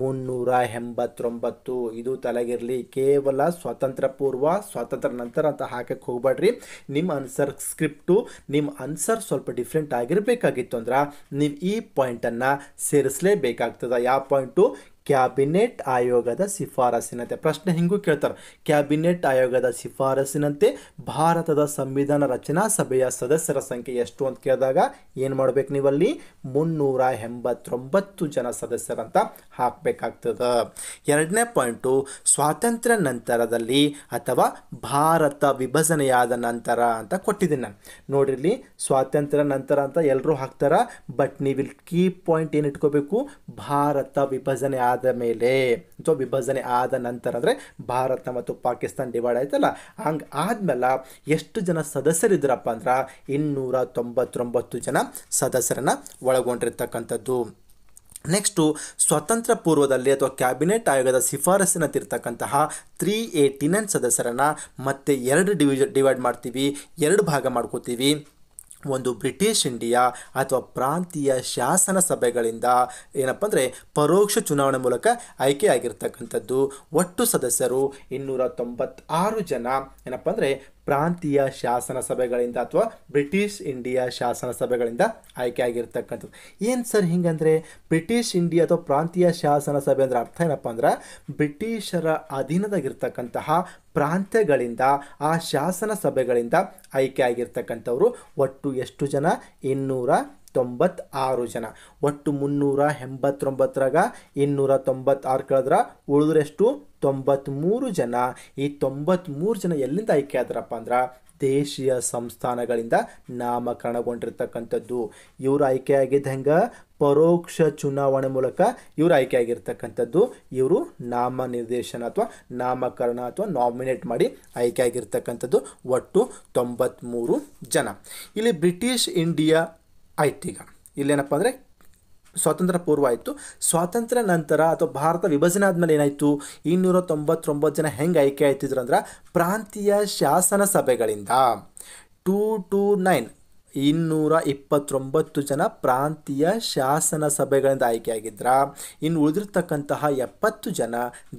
ಮುನ್ನೂರ ಎಂಬತ್ತೊಂಬತ್ತು ಇದು ತಲೆಗಿರಲಿ ಕೇವಲ ಸ್ವಾತಂತ್ರ್ಯ ಪೂರ್ವ ಸ್ವಾತಂತ್ರ್ಯ ನಂತರ ಅಂತ ಹಾಕಕ್ಕೆ ಹೋಗ್ಬೇಡ್ರಿ ನಿಮ್ಮ ಆನ್ಸರ್ ಸ್ಕ್ರಿಪ್ಟು ನಿಮ್ಮ ಆನ್ಸರ್ ಸ್ವಲ್ಪ ಡಿಫ್ರೆಂಟ್ ಆಗಿರಬೇಕಾಗಿತ್ತು ಅಂದ್ರೆ ನೀವು ಈ ಪಾಯಿಂಟನ್ನು ಸೇರಿಸಲೇಬೇಕಾಗ್ತದೆ ಯಾವ ಪಾಯಿಂಟು ಕ್ಯಾಬಿನೆಟ್ ಆಯೋಗದ ಶಿಫಾರಸಿನಂತೆ ಪ್ರಶ್ನೆ ಹಿಂಗೂ ಕೇಳ್ತಾರೆ ಕ್ಯಾಬಿನೆಟ್ ಆಯೋಗದ ಶಿಫಾರಸಿನಂತೆ ಭಾರತದ ಸಂವಿಧಾನ ರಚನಾ ಸಭೆಯ ಸದಸ್ಯರ ಸಂಖ್ಯೆ ಎಷ್ಟು ಅಂತ ಕೇಳಿದಾಗ ಏನು ಮಾಡ್ಬೇಕು ನೀವಲ್ಲಿ ಮುನ್ನೂರ ಎಂಬತ್ತೊಂಬತ್ತು ಜನ ಸದಸ್ಯರಂತ ಹಾಕಬೇಕಾಗ್ತದೆ ಎರಡನೇ ಪಾಯಿಂಟು ಸ್ವಾತಂತ್ರ್ಯ ನಂತರದಲ್ಲಿ ಅಥವಾ ಭಾರತ ವಿಭಜನೆಯಾದ ನಂತರ ಅಂತ ಕೊಟ್ಟಿದ್ದೀನಿ ನಾನು ನೋಡಿರಲಿ ಸ್ವಾತಂತ್ರ್ಯ ನಂತರ ಅಂತ ಎಲ್ಲರೂ ಹಾಕ್ತಾರ ಬಟ್ ನೀವು ಕೀ ಪಾಯಿಂಟ್ ಏನು ಇಟ್ಕೋಬೇಕು ಭಾರತ ವಿಭಜನೆ ಆದ ಮೇಲೆ ಸೊ ವಿಭಜನೆ ಆದ ನಂತರ ಅಂದರೆ ಭಾರತ ಮತ್ತು ಪಾಕಿಸ್ತಾನ್ ಡಿವೈಡ್ ಆಯ್ತಲ್ಲ ಹಂಗೆ ಆದ್ಮೇಲೆ ಎಷ್ಟು ಜನ ಸದಸ್ಯರಿದ್ರಪ್ಪ ಅಂದ್ರೆ ಇನ್ನೂರ ತೊಂಬತ್ತೊಂಬತ್ತು ಜನ ಸದಸ್ಯರನ್ನ ಒಳಗೊಂಡಿರ್ತಕ್ಕಂಥದ್ದು ನೆಕ್ಸ್ಟು ಸ್ವತಂತ್ರ ಪೂರ್ವದಲ್ಲಿ ಅಥವಾ ಕ್ಯಾಬಿನೆಟ್ ಆಯೋಗದ ತಿರ್ತಕ್ಕಂತಹ ತ್ರೀ ಏಯ್ಟಿ ನೈನ್ ಸದಸ್ಯರನ್ನು ಮತ್ತೆ ಎರಡು ಡಿವಿಜ ಡಿವೈಡ್ ಮಾಡ್ತೀವಿ ಎರಡು ಭಾಗ ಮಾಡ್ಕೋತೀವಿ ಒಂದು ಬ್ರಿಟಿಷ್ ಇಂಡಿಯಾ ಅಥವಾ ಪ್ರಾಂತೀಯ ಶಾಸನ ಸಭೆಗಳಿಂದ ಏನಪ್ಪ ಅಂದರೆ ಪರೋಕ್ಷ ಚುನಾವಣೆ ಮೂಲಕ ಆಯ್ಕೆಯಾಗಿರ್ತಕ್ಕಂಥದ್ದು ಒಟ್ಟು ಸದಸ್ಯರು ಇನ್ನೂರ ತೊಂಬತ್ತಾರು ಜನ ಏನಪ್ಪ ಅಂದರೆ ಪ್ರಾಂತೀಯ ಶಾಸನ ಸಭೆಗಳಿಂದ ಅಥವಾ ಬ್ರಿಟಿಷ್ ಇಂಡಿಯಾ ಶಾಸನ ಸಭೆಗಳಿಂದ ಆಗಿರ್ತಕ್ಕಂಥದ್ದು ಏನು ಸರ್ ಹಿಂಗಂದರೆ ಬ್ರಿಟಿಷ್ ಇಂಡಿಯಾ ಅಥವಾ ಪ್ರಾಂತೀಯ ಶಾಸನ ಸಭೆ ಅಂದರೆ ಅರ್ಥ ಏನಪ್ಪ ಅಂದ್ರೆ ಬ್ರಿಟಿಷರ ಅಧೀನದಾಗಿರ್ತಕ್ಕಂತಹ ಪ್ರಾಂತ್ಯಗಳಿಂದ ಆ ಶಾಸನ ಸಭೆಗಳಿಂದ ಆಗಿರ್ತಕ್ಕಂಥವ್ರು ಒಟ್ಟು ಎಷ್ಟು ಜನ ಇನ್ನೂರ ತೊಂಬತ್ತಾರು ಜನ ಒಟ್ಟು ಮುನ್ನೂರ ಎಂಬತ್ತೊಂಬತ್ತರಾಗ ಇನ್ನೂರ ತೊಂಬತ್ತಾರು ಕಳೆದ್ರ ಉಳಿದ್ರೆಷ್ಟು ತೊಂಬತ್ತ್ಮೂರು ಜನ ಈ ತೊಂಬತ್ತ್ಮೂರು ಜನ ಎಲ್ಲಿಂದ ಆಯ್ಕೆ ಆದ್ರಪ್ಪ ಅಂದ್ರೆ ದೇಶೀಯ ಸಂಸ್ಥಾನಗಳಿಂದ ನಾಮಕರಣಗೊಂಡಿರ್ತಕ್ಕಂಥದ್ದು ಇವರು ಆಗಿದ್ದ ಹೆಂಗೆ ಪರೋಕ್ಷ ಚುನಾವಣೆ ಮೂಲಕ ಇವರು ಆಗಿರ್ತಕ್ಕಂಥದ್ದು ಇವರು ನಾಮ ನಿರ್ದೇಶನ ಅಥವಾ ನಾಮಕರಣ ಅಥವಾ ನಾಮಿನೇಟ್ ಮಾಡಿ ಆಯ್ಕೆ ಆಗಿರ್ತಕ್ಕಂಥದ್ದು ಒಟ್ಟು ತೊಂಬತ್ತ್ಮೂರು ಜನ ಇಲ್ಲಿ ಬ್ರಿಟಿಷ್ ಇಂಡಿಯಾ ಆಯ್ತು ಈಗ ಇಲ್ಲೇನಪ್ಪ ಅಂದರೆ ಸ್ವಾತಂತ್ರ್ಯ ಪೂರ್ವ ಆಯಿತು ಸ್ವಾತಂತ್ರ್ಯ ನಂತರ ಅಥವಾ ಭಾರತ ವಿಭಜನೆ ಆದಮೇಲೆ ಏನಾಯಿತು ಇನ್ನೂರ ತೊಂಬತ್ತೊಂಬತ್ತು ಜನ ಹೆಂಗೆ ಆಯ್ಕೆ ಆಯ್ತಿದ್ರು ಅಂದ್ರೆ ಪ್ರಾಂತೀಯ ಶಾಸನ ಸಭೆಗಳಿಂದ ಟೂ ಟೂ ನೈನ್ ಇನ್ನೂರ ಇಪ್ಪತ್ತೊಂಬತ್ತು ಜನ ಪ್ರಾಂತೀಯ ಶಾಸನ ಸಭೆಗಳಿಂದ ಆಯ್ಕೆಯಾಗಿದ್ರ ಇನ್ನು ಉಳಿದಿರ್ತಕ್ಕಂತಹ ಎಪ್ಪತ್ತು ಜನ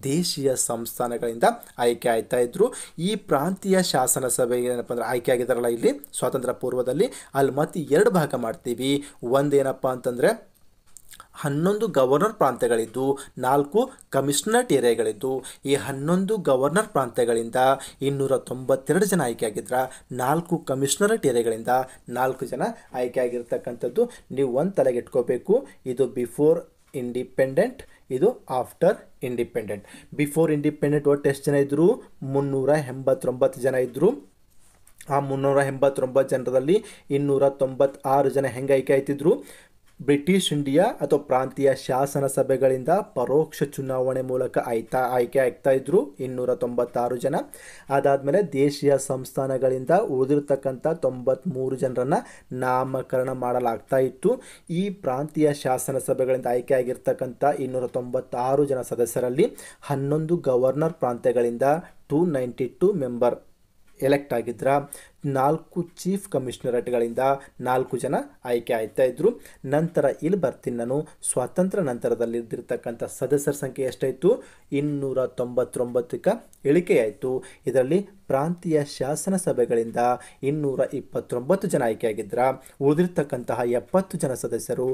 ದೇಶೀಯ ಸಂಸ್ಥಾನಗಳಿಂದ ಆಯ್ಕೆ ಆಯ್ತಾ ಇದ್ರು ಈ ಪ್ರಾಂತೀಯ ಶಾಸನ ಸಭೆ ಏನಪ್ಪ ಅಂದ್ರೆ ಆಯ್ಕೆ ಆಗಿದಾರಲ್ಲ ಇಲ್ಲಿ ಸ್ವಾತಂತ್ರ್ಯ ಪೂರ್ವದಲ್ಲಿ ಅಲ್ಲಿ ಮತ್ತೆ ಎರಡು ಭಾಗ ಮಾಡ್ತೀವಿ ಒಂದೇನಪ್ಪ ಅಂತಂದರೆ ಹನ್ನೊಂದು ಗವರ್ನರ್ ಪ್ರಾಂತ್ಯಗಳಿದ್ದು ನಾಲ್ಕು ಕಮಿಷನರೇಟ್ ಏರಿಯಾಗಳಿದ್ದು ಈ ಹನ್ನೊಂದು ಗವರ್ನರ್ ಪ್ರಾಂತ್ಯಗಳಿಂದ ಇನ್ನೂರ ತೊಂಬತ್ತೆರಡು ಜನ ಆಯ್ಕೆಯಾಗಿದ್ರ ನಾಲ್ಕು ಕಮಿಷನರೇಟ್ ಏರಿಯಾಗಳಿಂದ ನಾಲ್ಕು ಜನ ಆಯ್ಕೆ ಆಯ್ಕೆಯಾಗಿರ್ತಕ್ಕಂಥದ್ದು ನೀವು ಒಂದು ತಲೆಗೆ ಇಟ್ಕೋಬೇಕು ಇದು ಬಿಫೋರ್ ಇಂಡಿಪೆಂಡೆಂಟ್ ಇದು ಆಫ್ಟರ್ ಇಂಡಿಪೆಂಡೆಂಟ್ ಬಿಫೋರ್ ಇಂಡಿಪೆಂಡೆಂಟ್ ಒಟ್ಟು ಎಷ್ಟು ಜನ ಇದ್ದರು ಮುನ್ನೂರ ಎಂಬತ್ತೊಂಬತ್ತು ಜನ ಇದ್ದರು ಆ ಮುನ್ನೂರ ಎಂಬತ್ತೊಂಬತ್ತು ಜನರಲ್ಲಿ ಇನ್ನೂರ ತೊಂಬತ್ತಾರು ಜನ ಹೆಂಗೆ ಆಯ್ಕೆ ಆಯ್ತಿದ್ರು ಬ್ರಿಟಿಷ್ ಇಂಡಿಯಾ ಅಥವಾ ಪ್ರಾಂತೀಯ ಶಾಸನ ಸಭೆಗಳಿಂದ ಪರೋಕ್ಷ ಚುನಾವಣೆ ಮೂಲಕ ಆಯ್ತಾ ಆಯ್ಕೆ ಆಗ್ತಾ ಇದ್ರು ಇನ್ನೂರ ತೊಂಬತ್ತಾರು ಜನ ಅದಾದಮೇಲೆ ದೇಶೀಯ ಸಂಸ್ಥಾನಗಳಿಂದ ಉಳಿದಿರ್ತಕ್ಕಂಥ ತೊಂಬತ್ತ್ಮೂರು ಜನರನ್ನು ನಾಮಕರಣ ಮಾಡಲಾಗ್ತಾ ಇತ್ತು ಈ ಪ್ರಾಂತೀಯ ಶಾಸನ ಸಭೆಗಳಿಂದ ಆಯ್ಕೆ ಆಗಿರ್ತಕ್ಕಂಥ ಇನ್ನೂರ ತೊಂಬತ್ತಾರು ಜನ ಸದಸ್ಯರಲ್ಲಿ ಹನ್ನೊಂದು ಗವರ್ನರ್ ಪ್ರಾಂತ್ಯಗಳಿಂದ two ninety two member elect ಆಗಿದ್ರ ನಾಲ್ಕು ಚೀಫ್ ಕಮಿಷನರೇಟ್ಗಳಿಂದ ನಾಲ್ಕು ಜನ ಆಯ್ಕೆ ಆಯ್ತಾ ಇದ್ದರು ನಂತರ ಇಲ್ಲಿ ಬರ್ತೀನಿ ನಾನು ಸ್ವಾತಂತ್ರ್ಯ ನಂತರದಲ್ಲಿ ಸದಸ್ಯರ ಸಂಖ್ಯೆ ಎಷ್ಟಾಯಿತು ಇನ್ನೂರ ತೊಂಬತ್ತೊಂಬತ್ತಕ್ಕೆ ಇಳಿಕೆಯಾಯಿತು ಇದರಲ್ಲಿ ಪ್ರಾಂತೀಯ ಶಾಸನ ಸಭೆಗಳಿಂದ ಇನ್ನೂರ ಇಪ್ಪತ್ತೊಂಬತ್ತು ಜನ ಆಯ್ಕೆಯಾಗಿದ್ದರ ಉಳಿದಿರ್ತಕ್ಕಂತಹ ಎಪ್ಪತ್ತು ಜನ ಸದಸ್ಯರು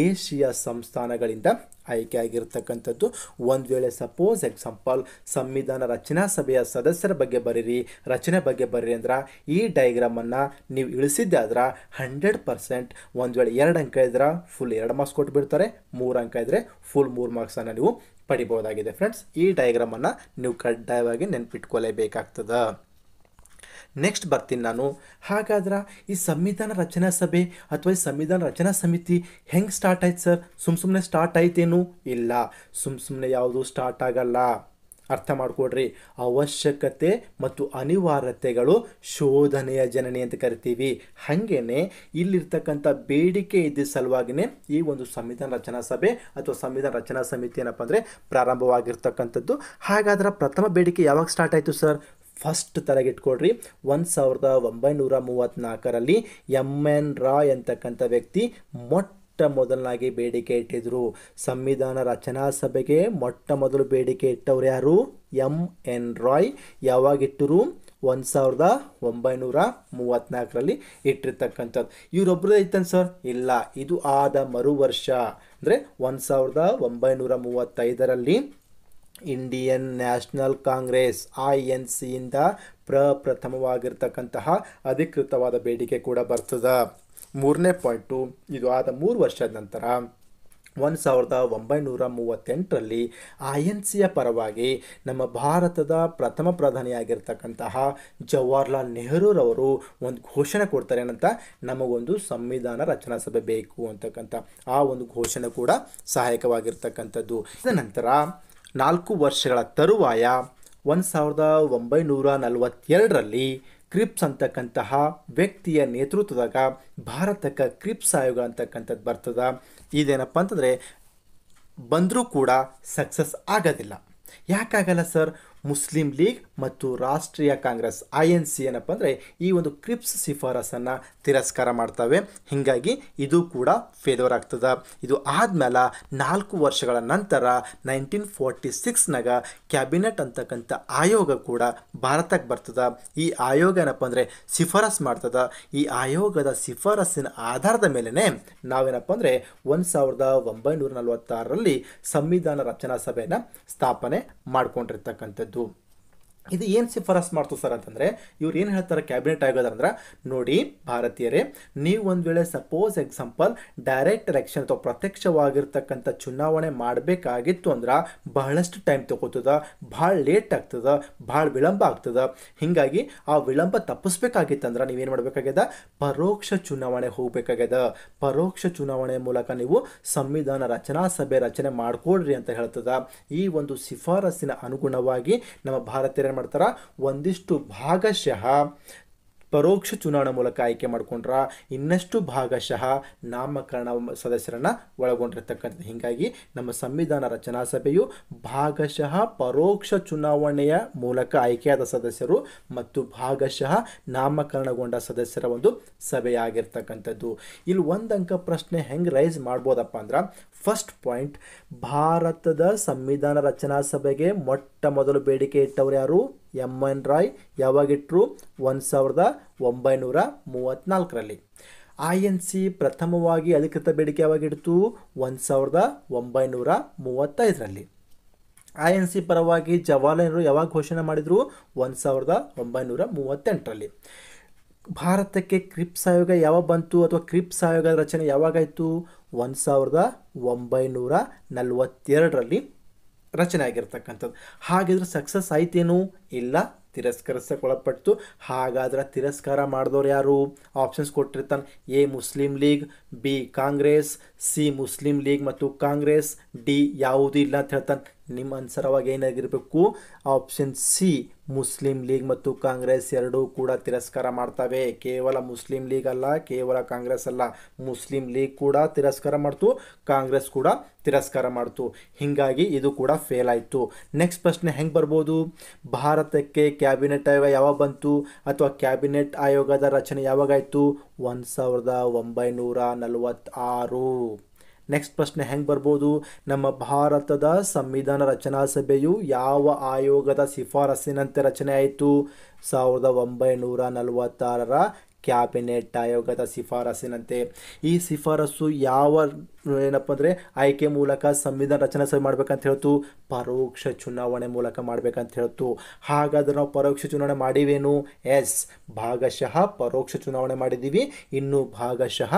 ದೇಶೀಯ ಸಂಸ್ಥಾನಗಳಿಂದ ಆಯ್ಕೆಯಾಗಿರ್ತಕ್ಕಂಥದ್ದು ಒಂದು ವೇಳೆ ಸಪೋಸ್ ಎಕ್ಸಾಂಪಲ್ ಸಂವಿಧಾನ ರಚನಾ ಸಭೆಯ ಸದಸ್ಯರ ಬಗ್ಗೆ ಬರೀರಿ ರಚನೆ ಬಗ್ಗೆ ಬರೀರಿ ಅಂದ್ರೆ ಈ ಅನ್ನ ನೀವು ಇಳಿಸಿದ್ದಾದ್ರೆ ಹಂಡ್ರೆಡ್ ಪರ್ಸೆಂಟ್ ಒಂದು ವೇಳೆ ಎರಡು ಅಂಕ ಇದ್ರೆ ಫುಲ್ ಎರಡು ಮಾರ್ಕ್ಸ್ ಕೊಟ್ಟು ಬಿಡ್ತಾರೆ ಮೂರು ಅಂಕ ಇದ್ರೆ ಫುಲ್ ಮೂರು ಮಾರ್ಕ್ಸನ್ನು ನೀವು ಪಡಿಬೋದಾಗಿದೆ ಫ್ರೆಂಡ್ಸ್ ಈ ಡಯಾಗ್ರಾಮನ್ನು ನೀವು ಕಡ್ಡಾಯವಾಗಿ ನೆನ್ಪಿಟ್ಕೊಳ್ಳೇಬೇಕಾಗ್ತದೆ ನೆಕ್ಸ್ಟ್ ಬರ್ತೀನಿ ನಾನು ಹಾಗಾದ್ರೆ ಈ ಸಂವಿಧಾನ ರಚನಾ ಸಭೆ ಅಥವಾ ಈ ಸಂವಿಧಾನ ರಚನಾ ಸಮಿತಿ ಹೆಂಗೆ ಸ್ಟಾರ್ಟ್ ಆಯ್ತು ಸರ್ ಸುಮ್ಮ ಸುಮ್ಮನೆ ಸ್ಟಾರ್ಟ್ ಆಯ್ತೇನು ಇಲ್ಲ ಸುಮ್ಮ ಸುಮ್ಮನೆ ಯಾವುದು ಸ್ಟಾರ್ಟ್ ಆಗಲ್ಲ ಅರ್ಥ ಮಾಡಿಕೊಡ್ರಿ ಅವಶ್ಯಕತೆ ಮತ್ತು ಅನಿವಾರ್ಯತೆಗಳು ಶೋಧನೆಯ ಜನನಿ ಅಂತ ಕರಿತೀವಿ ಹಾಗೇನೆ ಇಲ್ಲಿರ್ತಕ್ಕಂಥ ಬೇಡಿಕೆ ಇದ್ದ ಸಲುವಾಗಿಯೇ ಈ ಒಂದು ಸಂವಿಧಾನ ರಚನಾ ಸಭೆ ಅಥವಾ ಸಂವಿಧಾನ ರಚನಾ ಸಮಿತಿ ಏನಪ್ಪ ಅಂದರೆ ಪ್ರಾರಂಭವಾಗಿರ್ತಕ್ಕಂಥದ್ದು ಹಾಗಾದ್ರೆ ಪ್ರಥಮ ಬೇಡಿಕೆ ಯಾವಾಗ ಸ್ಟಾರ್ಟ್ ಆಯಿತು ಸರ್ ಫಸ್ಟ್ ತಲೆಗಿಟ್ಕೊಡ್ರಿ ಒಂದು ಸಾವಿರದ ಒಂಬೈನೂರ ಮೂವತ್ತ್ನಾಲ್ಕರಲ್ಲಿ ಎಮ್ ಎನ್ ರಾಯ್ ಅಂತಕ್ಕಂಥ ವ್ಯಕ್ತಿ ಮೊಟ್ಟ ಮೊಟ್ಟ ಮೊದಲನಾಗಿ ಬೇಡಿಕೆ ಇಟ್ಟಿದ್ರು ಸಂವಿಧಾನ ರಚನಾ ಸಭೆಗೆ ಮೊಟ್ಟ ಮೊದಲು ಬೇಡಿಕೆ ಇಟ್ಟವ್ರು ಯಾರು ಎಂ ಎನ್ ರಾಯ್ ಯಾವಾಗಿಟ್ಟರು ಒಂದು ಸಾವಿರದ ಒಂಬೈನೂರ ಮೂವತ್ತ್ನಾಲ್ಕರಲ್ಲಿ ಇಟ್ಟಿರ್ತಕ್ಕಂಥದ್ದು ಇವರೊಬ್ಬರೇ ಐತನ್ ಸರ್ ಇಲ್ಲ ಇದು ಆದ ಮರು ವರ್ಷ ಅಂದರೆ ಒಂದು ಸಾವಿರದ ಒಂಬೈನೂರ ಮೂವತ್ತೈದರಲ್ಲಿ ಇಂಡಿಯನ್ ನ್ಯಾಷನಲ್ ಕಾಂಗ್ರೆಸ್ ಐ ಎನ್ ಸಿಯಿಂದ ಪ್ರಪ್ರಥಮವಾಗಿರ್ತಕ್ಕಂತಹ ಅಧಿಕೃತವಾದ ಬೇಡಿಕೆ ಕೂಡ ಬರ್ತದೆ ಮೂರನೇ ಪಾಯಿಂಟು ಇದು ಆದ ಮೂರು ವರ್ಷದ ನಂತರ ಒಂದು ಸಾವಿರದ ಒಂಬೈನೂರ ಮೂವತ್ತೆಂಟರಲ್ಲಿ ಐ ಎನ್ ಸಿಯ ಪರವಾಗಿ ನಮ್ಮ ಭಾರತದ ಪ್ರಥಮ ಪ್ರಧಾನಿಯಾಗಿರ್ತಕ್ಕಂತಹ ಜವಾಹರ್ಲಾಲ್ ನೆಹರೂರವರು ಒಂದು ಘೋಷಣೆ ಕೊಡ್ತಾರೆ ಏನಂತ ನಮಗೊಂದು ಸಂವಿಧಾನ ರಚನಾ ಸಭೆ ಬೇಕು ಅಂತಕ್ಕಂಥ ಆ ಒಂದು ಘೋಷಣೆ ಕೂಡ ಸಹಾಯಕವಾಗಿರ್ತಕ್ಕಂಥದ್ದು ನಂತರ ನಾಲ್ಕು ವರ್ಷಗಳ ತರುವಾಯ ಒಂದು ಸಾವಿರದ ಒಂಬೈನೂರ ನಲವತ್ತೆರಡರಲ್ಲಿ ಕ್ರಿಪ್ಸ್ ಅಂತಕ್ಕಂತಹ ವ್ಯಕ್ತಿಯ ನೇತೃತ್ವದಾಗ ಭಾರತಕ್ಕೆ ಕ್ರಿಪ್ಸ್ ಆಯೋಗ ಅಂತಕ್ಕಂಥದ್ದು ಬರ್ತದೆ ಇದೇನಪ್ಪ ಅಂತಂದರೆ ಬಂದರೂ ಕೂಡ ಸಕ್ಸಸ್ ಆಗೋದಿಲ್ಲ ಯಾಕಾಗಲ್ಲ ಸರ್ ಮುಸ್ಲಿಂ ಲೀಗ್ ಮತ್ತು ರಾಷ್ಟ್ರೀಯ ಕಾಂಗ್ರೆಸ್ ಐ ಎನ್ ಸಿ ಏನಪ್ಪ ಅಂದರೆ ಈ ಒಂದು ಕ್ರಿಪ್ಸ್ ಶಿಫಾರಸನ್ನು ತಿರಸ್ಕಾರ ಮಾಡ್ತವೆ ಹೀಗಾಗಿ ಇದು ಕೂಡ ಫೇಲ್ಯೂರ್ ಆಗ್ತದೆ ಇದು ಆದಮೇಲೆ ನಾಲ್ಕು ವರ್ಷಗಳ ನಂತರ ನೈನ್ಟೀನ್ ಫೋರ್ಟಿ ಸಿಕ್ಸ್ನಾಗ ಕ್ಯಾಬಿನೆಟ್ ಅಂತಕ್ಕಂಥ ಆಯೋಗ ಕೂಡ ಭಾರತಕ್ಕೆ ಬರ್ತದೆ ಈ ಆಯೋಗ ಏನಪ್ಪ ಅಂದರೆ ಶಿಫಾರಸ್ ಮಾಡ್ತದೆ ಈ ಆಯೋಗದ ಶಿಫಾರಸ್ಸಿನ ಆಧಾರದ ಮೇಲೇ ನಾವೇನಪ್ಪ ಅಂದರೆ ಒಂದು ಸಾವಿರದ ಒಂಬೈನೂರ ನಲವತ್ತಾರರಲ್ಲಿ ಸಂವಿಧಾನ ರಚನಾ ಸಭೆಯನ್ನು ಸ್ಥಾಪನೆ ಮಾಡ್ಕೊಂಡಿರ್ತಕ್ಕಂಥದ್ದು do ಇದು ಏನು ಶಿಫಾರಸ್ ಮಾಡ್ತು ಸರ್ ಅಂತಂದರೆ ಇವ್ರು ಏನು ಹೇಳ್ತಾರೆ ಕ್ಯಾಬಿನೆಟ್ ಆಗೋದಂದ್ರೆ ನೋಡಿ ಭಾರತೀಯರೇ ನೀವು ಒಂದು ವೇಳೆ ಸಪೋಸ್ ಎಕ್ಸಾಂಪಲ್ ಡೈರೆಕ್ಟ್ ಎಲೆಕ್ಷನ್ ಅಥವಾ ಪ್ರತ್ಯಕ್ಷವಾಗಿರ್ತಕ್ಕಂಥ ಚುನಾವಣೆ ಮಾಡಬೇಕಾಗಿತ್ತು ಅಂದ್ರೆ ಬಹಳಷ್ಟು ಟೈಮ್ ತೊಗೊತದ ಭಾಳ ಲೇಟ್ ಆಗ್ತದೆ ಭಾಳ ವಿಳಂಬ ಆಗ್ತದೆ ಹೀಗಾಗಿ ಆ ವಿಳಂಬ ತಪ್ಪಿಸ್ಬೇಕಾಗಿತ್ತಂದ್ರೆ ನೀವೇನು ಮಾಡಬೇಕಾಗ್ಯದ ಪರೋಕ್ಷ ಚುನಾವಣೆ ಹೋಗಬೇಕಾಗ್ಯದ ಪರೋಕ್ಷ ಚುನಾವಣೆ ಮೂಲಕ ನೀವು ಸಂವಿಧಾನ ರಚನಾ ಸಭೆ ರಚನೆ ಮಾಡಿಕೊಡ್ರಿ ಅಂತ ಹೇಳ್ತದ ಈ ಒಂದು ಶಿಫಾರಸಿನ ಅನುಗುಣವಾಗಿ ನಮ್ಮ ಭಾರತೀಯರ ಮಾಡ್ತಾರ ಒಂದಿಷ್ಟು ಭಾಗಶಃ ಪರೋಕ್ಷ ಚುನಾವಣೆ ಮೂಲಕ ಆಯ್ಕೆ ಮಾಡಿಕೊಂಡ್ರ ಇನ್ನಷ್ಟು ಭಾಗಶಃ ನಾಮಕರಣ ಸದಸ್ಯರನ್ನ ಒಳಗೊಂಡಿರ್ತಕ್ಕಂಥದ್ದು ಹೀಗಾಗಿ ನಮ್ಮ ಸಂವಿಧಾನ ರಚನಾ ಸಭೆಯು ಭಾಗಶಃ ಪರೋಕ್ಷ ಚುನಾವಣೆಯ ಮೂಲಕ ಆಯ್ಕೆಯಾದ ಸದಸ್ಯರು ಮತ್ತು ಭಾಗಶಃ ನಾಮಕರಣಗೊಂಡ ಸದಸ್ಯರ ಒಂದು ಸಭೆಯಾಗಿರ್ತಕ್ಕಂಥದ್ದು ಇಲ್ಲಿ ಒಂದು ಅಂಕ ಪ್ರಶ್ನೆ ಹೆಂಗೆ ರೈಸ್ ಮಾಡ್ಬೋದಪ್ಪ ಅಂದ್ರೆ ಫಸ್ಟ್ ಪಾಯಿಂಟ್ ಭಾರತದ ಸಂವಿಧಾನ ರಚನಾ ಸಭೆಗೆ ಮೊಟ್ಟ ಮೊದಲು ಬೇಡಿಕೆ ಇಟ್ಟವ್ರು ಯಾರು ಎಮ್ ಎನ್ ರಾಯ್ ಯಾವಾಗಿಟ್ಟರು ಒಂದು ಸಾವಿರದ ಒಂಬೈನೂರ ಮೂವತ್ತ್ನಾಲ್ಕರಲ್ಲಿ ಐ ಎನ್ ಸಿ ಪ್ರಥಮವಾಗಿ ಅಧಿಕೃತ ಬೇಡಿಕೆ ಯಾವಾಗಿಡ್ತು ಒಂದು ಸಾವಿರದ ಒಂಬೈನೂರ ಮೂವತ್ತೈದರಲ್ಲಿ ಐ ಎನ್ ಸಿ ಪರವಾಗಿ ಜವಾಹರ್ಲಾಲ್ ನೆಹರು ಯಾವಾಗ ಘೋಷಣೆ ಮಾಡಿದರು ಒಂದು ಸಾವಿರದ ಒಂಬೈನೂರ ಮೂವತ್ತೆಂಟರಲ್ಲಿ ಭಾರತಕ್ಕೆ ಕ್ರಿಪ್ಸ್ ಆಯೋಗ ಯಾವಾಗ ಬಂತು ಅಥವಾ ಕ್ರಿಪ್ಸ್ ಆಯೋಗದ ರಚನೆ ಯಾವಾಗಾಯಿತು ಒಂದು ಸಾವಿರದ ಒಂಬೈನೂರ ನಲವತ್ತೆರಡರಲ್ಲಿ ರಚನೆ ಆಗಿರ್ತಕ್ಕಂಥದ್ದು ಹಾಗಿದ್ರೆ ಸಕ್ಸಸ್ ಆಯ್ತೇನು ಇಲ್ಲ ತಿರಸ್ಕರಿಸಕ್ಕೆ ಒಳಪಡ್ತು ಹಾಗಾದ್ರೆ ತಿರಸ್ಕಾರ ಮಾಡಿದವ್ರು ಯಾರು ಆಪ್ಷನ್ಸ್ ಕೊಟ್ಟಿರ್ತಾನೆ A Muslim League B Congress C Muslim League ಮತ್ತು ಕಾಂಗ್ರೆಸ್ ಡಿ ಯಾವುದೂ ಇಲ್ಲ ಅಂತ ಹೇಳ್ತಾನೆ ನಿಮ್ಮ ಅವಾಗ ಏನಾಗಿರಬೇಕು ಆಪ್ಷನ್ ಸಿ ಮುಸ್ಲಿಂ ಲೀಗ್ ಮತ್ತು ಕಾಂಗ್ರೆಸ್ ಎರಡೂ ಕೂಡ ತಿರಸ್ಕಾರ ಮಾಡ್ತವೆ ಕೇವಲ ಮುಸ್ಲಿಂ ಲೀಗ್ ಅಲ್ಲ ಕೇವಲ ಕಾಂಗ್ರೆಸ್ ಅಲ್ಲ ಮುಸ್ಲಿಂ ಲೀಗ್ ಕೂಡ ತಿರಸ್ಕಾರ ಮಾಡ್ತು ಕಾಂಗ್ರೆಸ್ ಕೂಡ ತಿರಸ್ಕಾರ ಮಾಡ್ತು ಹೀಗಾಗಿ ಇದು ಕೂಡ ಫೇಲ್ ಆಯಿತು ನೆಕ್ಸ್ಟ್ ಪ್ರಶ್ನೆ ಹೆಂಗೆ ಬರ್ಬೋದು ಭಾರತಕ್ಕೆ ಕ್ಯಾಬಿನೆಟ್ ಆಯೋಗ ಯಾವಾಗ ಬಂತು ಅಥವಾ ಕ್ಯಾಬಿನೆಟ್ ಆಯೋಗದ ರಚನೆ ಯಾವಾಗಾಯಿತು ಒಂದು ಸಾವಿರದ ಒಂಬೈನೂರ ನಲವತ್ತಾರು ನೆಕ್ಸ್ಟ್ ಪ್ರಶ್ನೆ ಹೆಂಗೆ ಬರ್ಬೋದು ನಮ್ಮ ಭಾರತದ ಸಂವಿಧಾನ ರಚನಾ ಸಭೆಯು ಯಾವ ಆಯೋಗದ ಶಿಫಾರಸ್ಸಿನಂತೆ ರಚನೆ ಆಯಿತು ಸಾವಿರದ ಒಂಬೈನೂರ ನಲವತ್ತಾರರ ಕ್ಯಾಬಿನೆಟ್ ಆಯೋಗದ ಶಿಫಾರಸ್ಸಿನಂತೆ ಈ ಶಿಫಾರಸು ಯಾವ ಏನಪ್ಪ ಅಂದರೆ ಆಯ್ಕೆ ಮೂಲಕ ಸಂವಿಧಾನ ರಚನಾ ಸಭೆ ಮಾಡ್ಬೇಕಂತ ಹೇಳ್ತು ಪರೋಕ್ಷ ಚುನಾವಣೆ ಮೂಲಕ ಮಾಡ್ಬೇಕಂತ ಹೇಳ್ತು ಹಾಗಾದ್ರೆ ನಾವು ಪರೋಕ್ಷ ಚುನಾವಣೆ ಮಾಡಿವೇನು ಎಸ್ ಭಾಗಶಃ ಪರೋಕ್ಷ ಚುನಾವಣೆ ಮಾಡಿದ್ದೀವಿ ಇನ್ನು ಭಾಗಶಃ